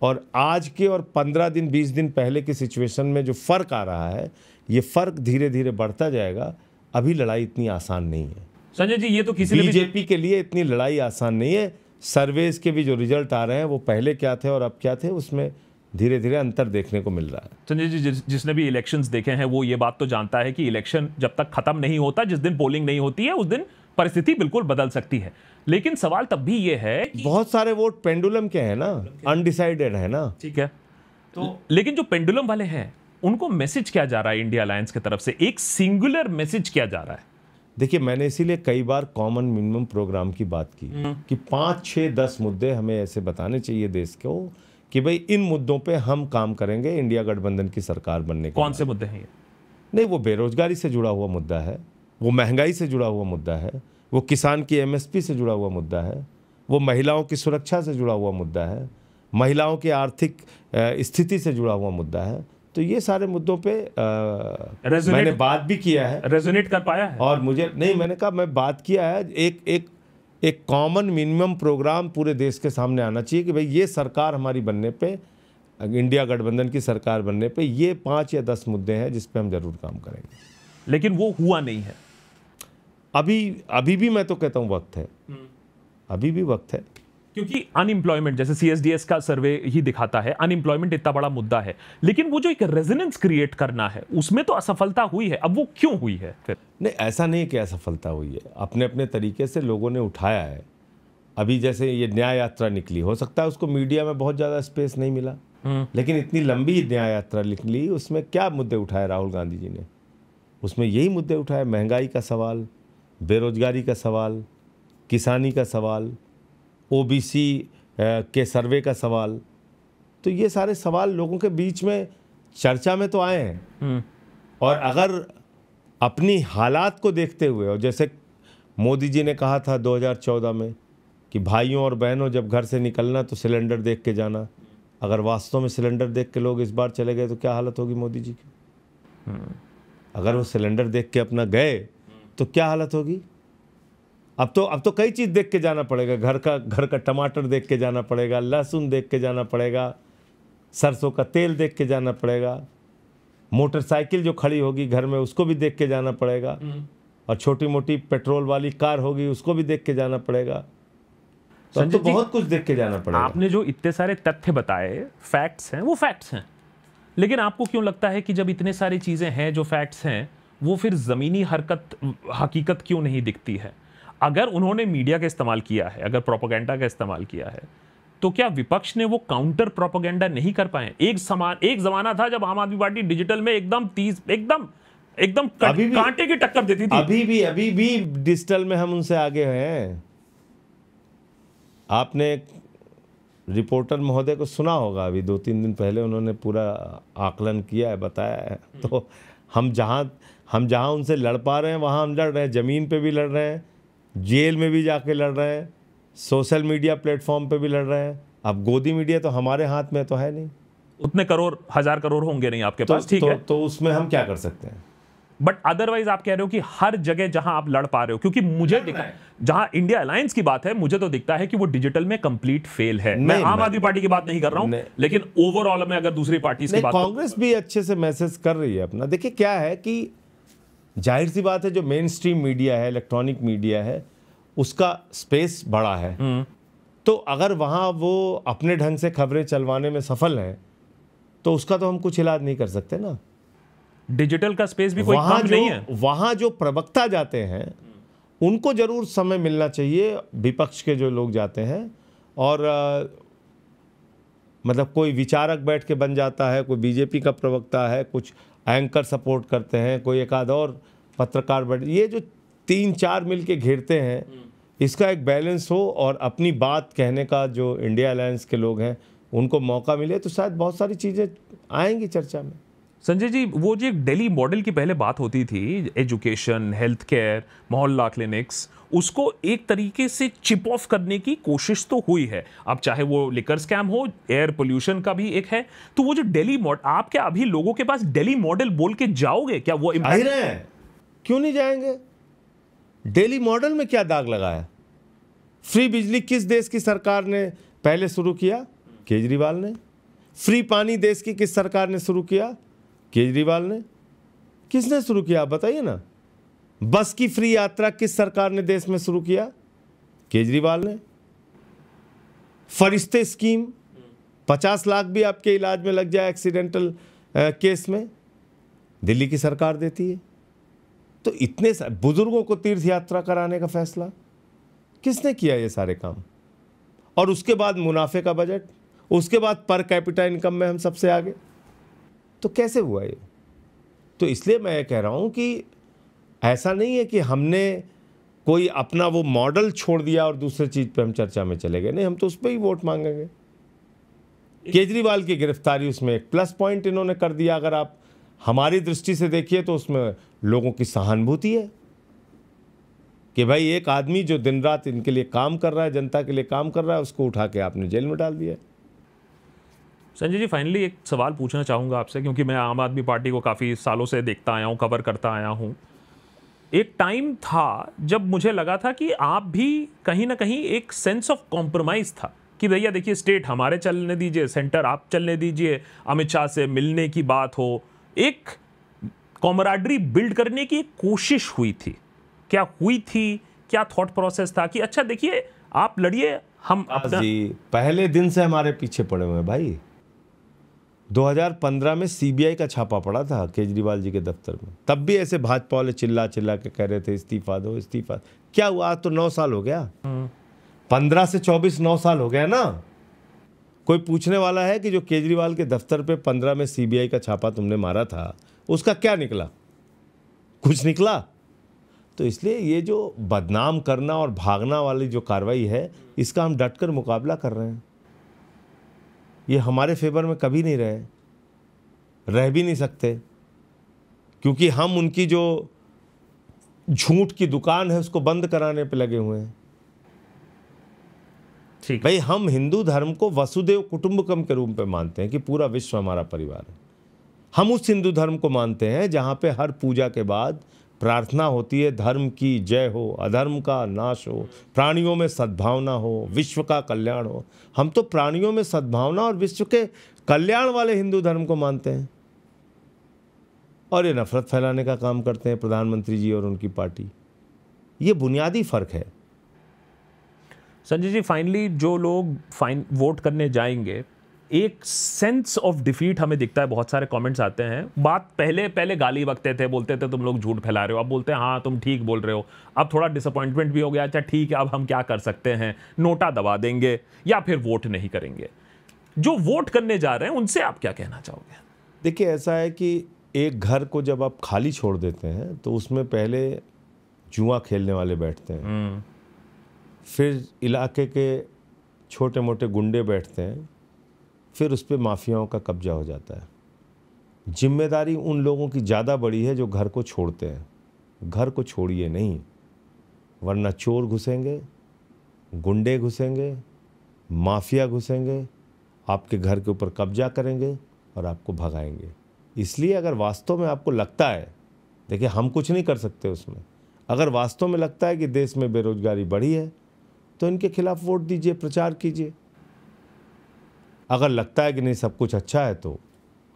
और आज के और पंद्रह दिन बीस दिन पहले के सिचुएशन में जो फ़र्क आ रहा है ये फ़र्क धीरे धीरे बढ़ता जाएगा अभी लड़ाई इतनी आसान नहीं है संजय जी ये तो किसी बीजेपी के लिए इतनी लड़ाई आसान नहीं है सर्वेज के भी जो रिजल्ट आ रहे हैं वो पहले क्या थे और अब क्या थे उसमें धीरे धीरे अंतर देखने को मिल रहा है संजय जी जिस, जिसने भी इलेक्शंस देखे हैं वो ये बात तो जानता है कि इलेक्शन जब तक खत्म नहीं होता जिस दिन पोलिंग नहीं होती है उस दिन परिस्थिति बिल्कुल बदल सकती है लेकिन सवाल तब भी ये है बहुत सारे वोट पेंडुलम के हैं ना अनडिसाइडेड है ना ठीक है तो लेकिन जो पेंडुलम वाले हैं उनको मैसेज क्या जा रहा है इंडिया अलायंस की तरफ से एक सिंगुलर मैसेज क्या जा रहा है देखिए मैंने इसीलिए कई बार कॉमन मिनिमम प्रोग्राम की बात की हम्म। कि पाँच छः दस मुद्दे हमें ऐसे बताने चाहिए देश को कि भाई इन मुद्दों पे हम काम करेंगे इंडिया गठबंधन की सरकार बनने के कौन से मुद्दे हैं ये नहीं वो बेरोजगारी से जुड़ा हुआ मुद्दा है वो महंगाई से जुड़ा हुआ मुद्दा है वो किसान की एमएसपी से जुड़ा हुआ मुद्दा है वो महिलाओं की सुरक्षा से जुड़ा हुआ मुद्दा है महिलाओं की आर्थिक स्थिति से जुड़ा हुआ मुद्दा है तो ये सारे मुद्दों पे आ, मैंने बात भी किया है रेजोनेट कर पाया है और मुझे नहीं मैंने कहा मैं बात किया है एक एक एक कॉमन मिनिमम प्रोग्राम पूरे देश के सामने आना चाहिए कि भाई ये सरकार हमारी बनने पे इंडिया गठबंधन की सरकार बनने पे ये पाँच या दस मुद्दे हैं जिस पे हम जरूर काम करेंगे लेकिन वो हुआ नहीं है अभी अभी भी मैं तो कहता हूँ वक्त है हम्म। अभी भी वक्त है क्योंकि अनएम्प्लॉयमेंट जैसे सीएसडीएस का सर्वे ही दिखाता है अनएम्प्लॉयमेंट इतना बड़ा मुद्दा है लेकिन वो जो एक रेजिनेंस क्रिएट करना है उसमें तो असफलता हुई है अब वो क्यों हुई है फिर नहीं ऐसा नहीं कि असफलता हुई है अपने अपने तरीके से लोगों ने उठाया है अभी जैसे ये न्याय यात्रा निकली हो सकता है उसको मीडिया में बहुत ज़्यादा स्पेस नहीं मिला हम्म। लेकिन इतनी लंबी न्याय यात्रा निकली उसमें क्या मुद्दे उठाए राहुल गांधी जी ने उसमें यही मुद्दे उठाए महंगाई का सवाल बेरोज़गारी का सवाल किसानी का सवाल ओबीसी के सर्वे का सवाल तो ये सारे सवाल लोगों के बीच में चर्चा में तो आए हैं हम्म। और अगर अपनी हालात को देखते हुए और जैसे मोदी जी ने कहा था 2014 में कि भाइयों और बहनों जब घर से निकलना तो सिलेंडर देख के जाना अगर वास्तव में सिलेंडर देख के लोग इस बार चले गए तो क्या हालत होगी मोदी जी की हम्म। अगर वो सिलेंडर देख के अपना गए तो क्या हालत होगी अब तो अब तो कई चीज़ देख के जाना पड़ेगा घर का घर का टमाटर देख के जाना पड़ेगा लहसुन देख के जाना पड़ेगा सरसों का तेल देख के जाना पड़ेगा मोटरसाइकिल जो खड़ी होगी घर में उसको भी देख के जाना पड़ेगा हम्म। और छोटी मोटी पेट्रोल वाली कार होगी उसको भी देख के जाना पड़ेगा तो, तो बहुत कुछ देख के जाना पड़ेगा आपने जो इतने सारे तथ्य बताए फैक्ट्स हैं वो फैक्ट्स हैं लेकिन आपको क्यों लगता है कि जब इतने सारी चीज़ें हैं जो फैक्ट्स हैं वो फिर ज़मीनी हरकत हकीकत क्यों नहीं दिखती है अगर उन्होंने मीडिया का इस्तेमाल किया है अगर प्रोपोगेंडा का इस्तेमाल किया है तो क्या विपक्ष ने वो काउंटर प्रोपोगेंडा नहीं कर पाए एक समान एक जमाना था जब आम आदमी पार्टी डिजिटल में एकदम तीस एकदम एकदम कांटे की टक्कर देती थी अभी भी अभी भी डिजिटल में हम उनसे आगे हैं आपने रिपोर्टर महोदय को सुना होगा अभी दो तीन दिन पहले उन्होंने पूरा आकलन किया है बताया है हम्म। तो हम जहां हम जहाँ उनसे लड़ पा रहे हैं वहाँ हम लड़ रहे हैं ज़मीन पे भी लड़ रहे हैं जेल में भी जाके लड़ रहे हैं सोशल मीडिया प्लेटफॉर्म पे भी लड़ रहे हैं अब गोदी मीडिया तो हमारे हाथ में तो है नहीं उतने करोड़ हज़ार करोड़ होंगे नहीं आपके तो, पास ठीक तो, है तो उसमें हम क्या कर सकते हैं बट अदरवाइज आप कह रहे हो कि हर जगह जहां आप लड़ पा रहे हो क्योंकि मुझे दिखा जहां इंडिया अलायंस की बात है मुझे तो दिखता है कि वो डिजिटल में कंप्लीट फेल है मैं आम आदमी पार्टी की बात नहीं कर रहा हूं लेकिन ओवरऑल में अगर दूसरी पार्टी की बात कांग्रेस भी अच्छे से मैसेज कर रही है अपना देखिए क्या है कि जाहिर सी बात है जो मेन स्ट्रीम मीडिया है इलेक्ट्रॉनिक मीडिया है उसका स्पेस बड़ा है हम्म। तो अगर वहाँ वो अपने ढंग से खबरें चलवाने में सफल हैं तो उसका तो हम कुछ इलाज नहीं कर सकते ना डिजिटल का स्पेस भी कोई वहाँ जो नहीं है वहाँ जो प्रवक्ता जाते हैं उनको जरूर समय मिलना चाहिए विपक्ष के जो लोग जाते हैं और आ, मतलब कोई विचारक बैठ के बन जाता है कोई बीजेपी का प्रवक्ता है कुछ एंकर सपोर्ट करते हैं कोई एक आध और पत्रकार बढ़ ये जो तीन चार मिल के घेरते हैं हम्म। इसका एक बैलेंस हो और अपनी बात कहने का जो इंडिया अलायंस के लोग हैं उनको मौका मिले तो शायद बहुत सारी चीज़ें आएंगी चर्चा में संजय जी वो जो एक डेली मॉडल की पहले बात होती थी education health care Mohalla clinics उसको एक तरीके से चिप ऑफ करने की कोशिश तो हुई है अब चाहे वो लिकर स्कैम हो एयर पोल्यूशन का भी एक है तो वो जो डेली मॉडल आप क्या अभी लोगों के पास डेली मॉडल बोल के जाओगे क्या वो है क्यों नहीं जाएंगे डेली मॉडल में क्या दाग लगाया फ्री बिजली किस देश की सरकार ने पहले शुरू किया केजरीवाल ने फ्री पानी देश की किस सरकार ने शुरू किया केजरीवाल ने किसने शुरू किया आप बताइए ना बस की फ्री यात्रा किस सरकार ने देश में शुरू किया केजरीवाल ने फरिश्ते स्कीम पचास लाख भी आपके इलाज में लग जाए एक्सीडेंटल केस में दिल्ली की सरकार देती है तो इतने बुजुर्गों को तीर्थ यात्रा कराने का फैसला किसने किया ये सारे काम और उसके बाद मुनाफे का बजट उसके बाद पर कैपिटा इनकम में हम सबसे आगे तो कैसे हुआ ये तो इसलिए मैं ये कह रहा हूँ कि ऐसा नहीं है कि हमने कोई अपना वो मॉडल छोड़ दिया और दूसरे चीज़ पे हम चर्चा में चले गए नहीं हम तो उस पर ही वोट मांगेंगे केजरीवाल की गिरफ्तारी उसमें एक प्लस पॉइंट इन्होंने कर दिया अगर आप हमारी दृष्टि से देखिए तो उसमें लोगों की सहानुभूति है कि भाई एक आदमी जो दिन रात इनके लिए काम कर रहा है जनता के लिए काम कर रहा है उसको उठा के आपने जेल में डाल दिया संजय जी फाइनली एक सवाल पूछना चाहूँगा आपसे क्योंकि मैं आम आदमी पार्टी को काफ़ी सालों से देखता आया हूँ कवर करता आया हूँ एक टाइम था जब मुझे लगा था कि आप भी कहीं ना कहीं एक सेंस ऑफ कॉम्प्रोमाइज़ था कि भैया देखिए स्टेट हमारे चलने दीजिए सेंटर आप चलने दीजिए अमित शाह से मिलने की बात हो एक कॉमराडरी बिल्ड करने की कोशिश हुई थी क्या हुई थी क्या थॉट प्रोसेस था कि अच्छा देखिए आप लड़िए हम हाँ अपना... पहले दिन से हमारे पीछे पड़े हुए हैं भाई 2015 में सीबीआई का छापा पड़ा था केजरीवाल जी के दफ्तर में तब भी ऐसे भाजपा वाले चिल्ला चिल्ला के कह रहे थे इस्तीफा दो इस्तीफा क्या हुआ आज तो नौ साल हो गया पंद्रह से चौबीस नौ साल हो गया ना कोई पूछने वाला है कि जो केजरीवाल के दफ्तर पे पंद्रह में सीबीआई का छापा तुमने मारा था उसका क्या निकला कुछ निकला तो इसलिए ये जो बदनाम करना और भागना वाली जो कार्रवाई है इसका हम डटकर मुकाबला कर रहे हैं ये हमारे फेवर में कभी नहीं रहे रह भी नहीं सकते क्योंकि हम उनकी जो झूठ की दुकान है उसको बंद कराने पे लगे हुए हैं ठीक भाई हम हिंदू धर्म को वसुदेव कुटुंबकम के रूप में मानते हैं कि पूरा विश्व हमारा परिवार है हम उस हिंदू धर्म को मानते हैं जहाँ पे हर पूजा के बाद प्रार्थना होती है धर्म की जय हो अधर्म का नाश हो प्राणियों में सद्भावना हो विश्व का कल्याण हो हम तो प्राणियों में सद्भावना और विश्व के कल्याण वाले हिंदू धर्म को मानते हैं और ये नफरत फैलाने का काम करते हैं प्रधानमंत्री जी और उनकी पार्टी ये बुनियादी फ़र्क है संजय जी फाइनली जो लोग फाइन वोट करने जाएंगे एक सेंस ऑफ डिफीट हमें दिखता है बहुत सारे कमेंट्स आते हैं बात पहले पहले गाली बकते थे बोलते थे तुम लोग झूठ फैला रहे हो अब बोलते हैं हाँ तुम ठीक बोल रहे हो अब थोड़ा डिसअपॉइंटमेंट भी हो गया अच्छा ठीक है अब हम क्या कर सकते हैं नोटा दबा देंगे या फिर वोट नहीं करेंगे जो वोट करने जा रहे हैं उनसे आप क्या कहना चाहोगे देखिए ऐसा है कि एक घर को जब आप खाली छोड़ देते हैं तो उसमें पहले जुआ खेलने वाले बैठते हैं हम्म। फिर इलाके के छोटे मोटे गुंडे बैठते हैं फिर उस पर माफियाओं का कब्जा हो जाता है जिम्मेदारी उन लोगों की ज़्यादा बड़ी है जो घर को छोड़ते हैं घर को छोड़िए नहीं वरना चोर घुसेंगे गुंडे घुसेंगे माफिया घुसेंगे आपके घर के ऊपर कब्जा करेंगे और आपको भगाएंगे इसलिए अगर वास्तव में आपको लगता है देखिए हम कुछ नहीं कर सकते उसमें अगर वास्तव में लगता है कि देश में बेरोजगारी बढ़ी है तो इनके खिलाफ वोट दीजिए प्रचार कीजिए अगर लगता है कि नहीं सब कुछ अच्छा है तो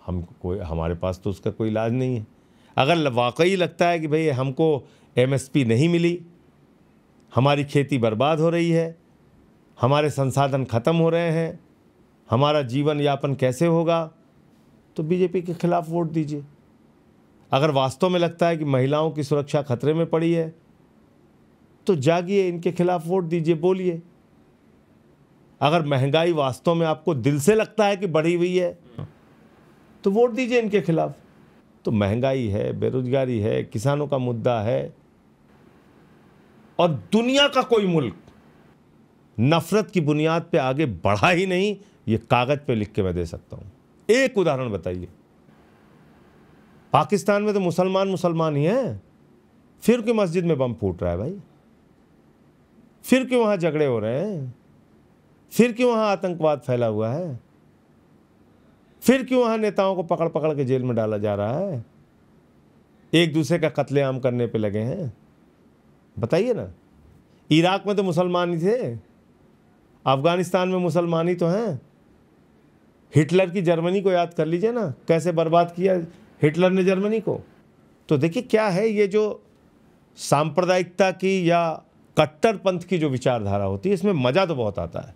हम कोई हमारे पास तो उसका कोई इलाज नहीं है अगर वाकई लगता है कि भाई हमको एमएसपी नहीं मिली हमारी खेती बर्बाद हो रही है हमारे संसाधन ख़त्म हो रहे हैं हमारा जीवन यापन कैसे होगा तो बीजेपी के खिलाफ वोट दीजिए अगर वास्तव में लगता है कि महिलाओं की सुरक्षा खतरे में पड़ी है तो जागिए इनके खिलाफ वोट दीजिए बोलिए अगर महंगाई वास्तव में आपको दिल से लगता है कि बढ़ी हुई है तो वोट दीजिए इनके खिलाफ तो महंगाई है बेरोजगारी है किसानों का मुद्दा है और दुनिया का कोई मुल्क नफरत की बुनियाद पे आगे बढ़ा ही नहीं ये कागज पे लिख के मैं दे सकता हूं एक उदाहरण बताइए पाकिस्तान में तो मुसलमान मुसलमान ही हैं फिर क्यों मस्जिद में बम फूट रहा है भाई फिर क्यों वहां झगड़े हो रहे हैं फिर क्यों वहाँ आतंकवाद फैला हुआ है फिर क्यों वहाँ नेताओं को पकड़ पकड़ के जेल में डाला जा रहा है एक दूसरे का कत्लेआम करने पे लगे हैं बताइए ना इराक में तो मुसलमान ही थे अफगानिस्तान में मुसलमान ही तो हैं हिटलर की जर्मनी को याद कर लीजिए ना कैसे बर्बाद किया हिटलर ने जर्मनी को तो देखिए क्या है ये जो सांप्रदायिकता की या कट्टरपंथ की जो विचारधारा होती है इसमें मज़ा तो बहुत आता है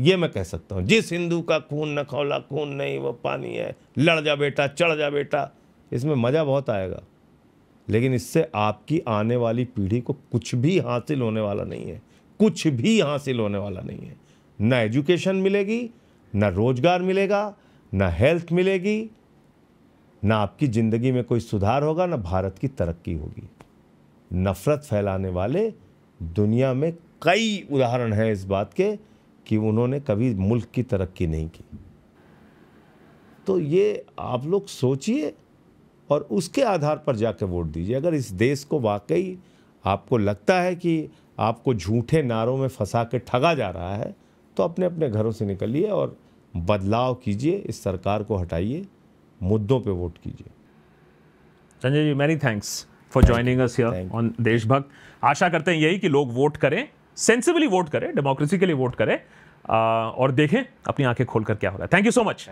ये मैं कह सकता हूँ जिस हिंदू का खून न खौला खून नहीं वो पानी है लड़ जा बेटा चढ़ जा बेटा इसमें मज़ा बहुत आएगा लेकिन इससे आपकी आने वाली पीढ़ी को कुछ भी हासिल होने वाला नहीं है कुछ भी हासिल होने वाला नहीं है ना एजुकेशन मिलेगी ना रोज़गार मिलेगा ना हेल्थ मिलेगी ना आपकी ज़िंदगी में कोई सुधार होगा ना भारत की तरक्की होगी नफ़रत फैलाने वाले दुनिया में कई उदाहरण हैं इस बात के कि उन्होंने कभी मुल्क की तरक्की नहीं की तो ये आप लोग सोचिए और उसके आधार पर जाकर वोट दीजिए अगर इस देश को वाकई आपको लगता है कि आपको झूठे नारों में फंसा के ठगा जा रहा है तो अपने अपने घरों से निकलिए और बदलाव कीजिए इस सरकार को हटाइए मुद्दों पे वोट कीजिए Sanjay ji many thanks for joining us here on Deshbhakt आशा करते हैं यही कि लोग वोट करें सेंसिबली वोट करें डेमोक्रेसी के लिए वोट करें और देखें अपनी आंखें खोलकर क्या हो रहा है थैंक यू सो मच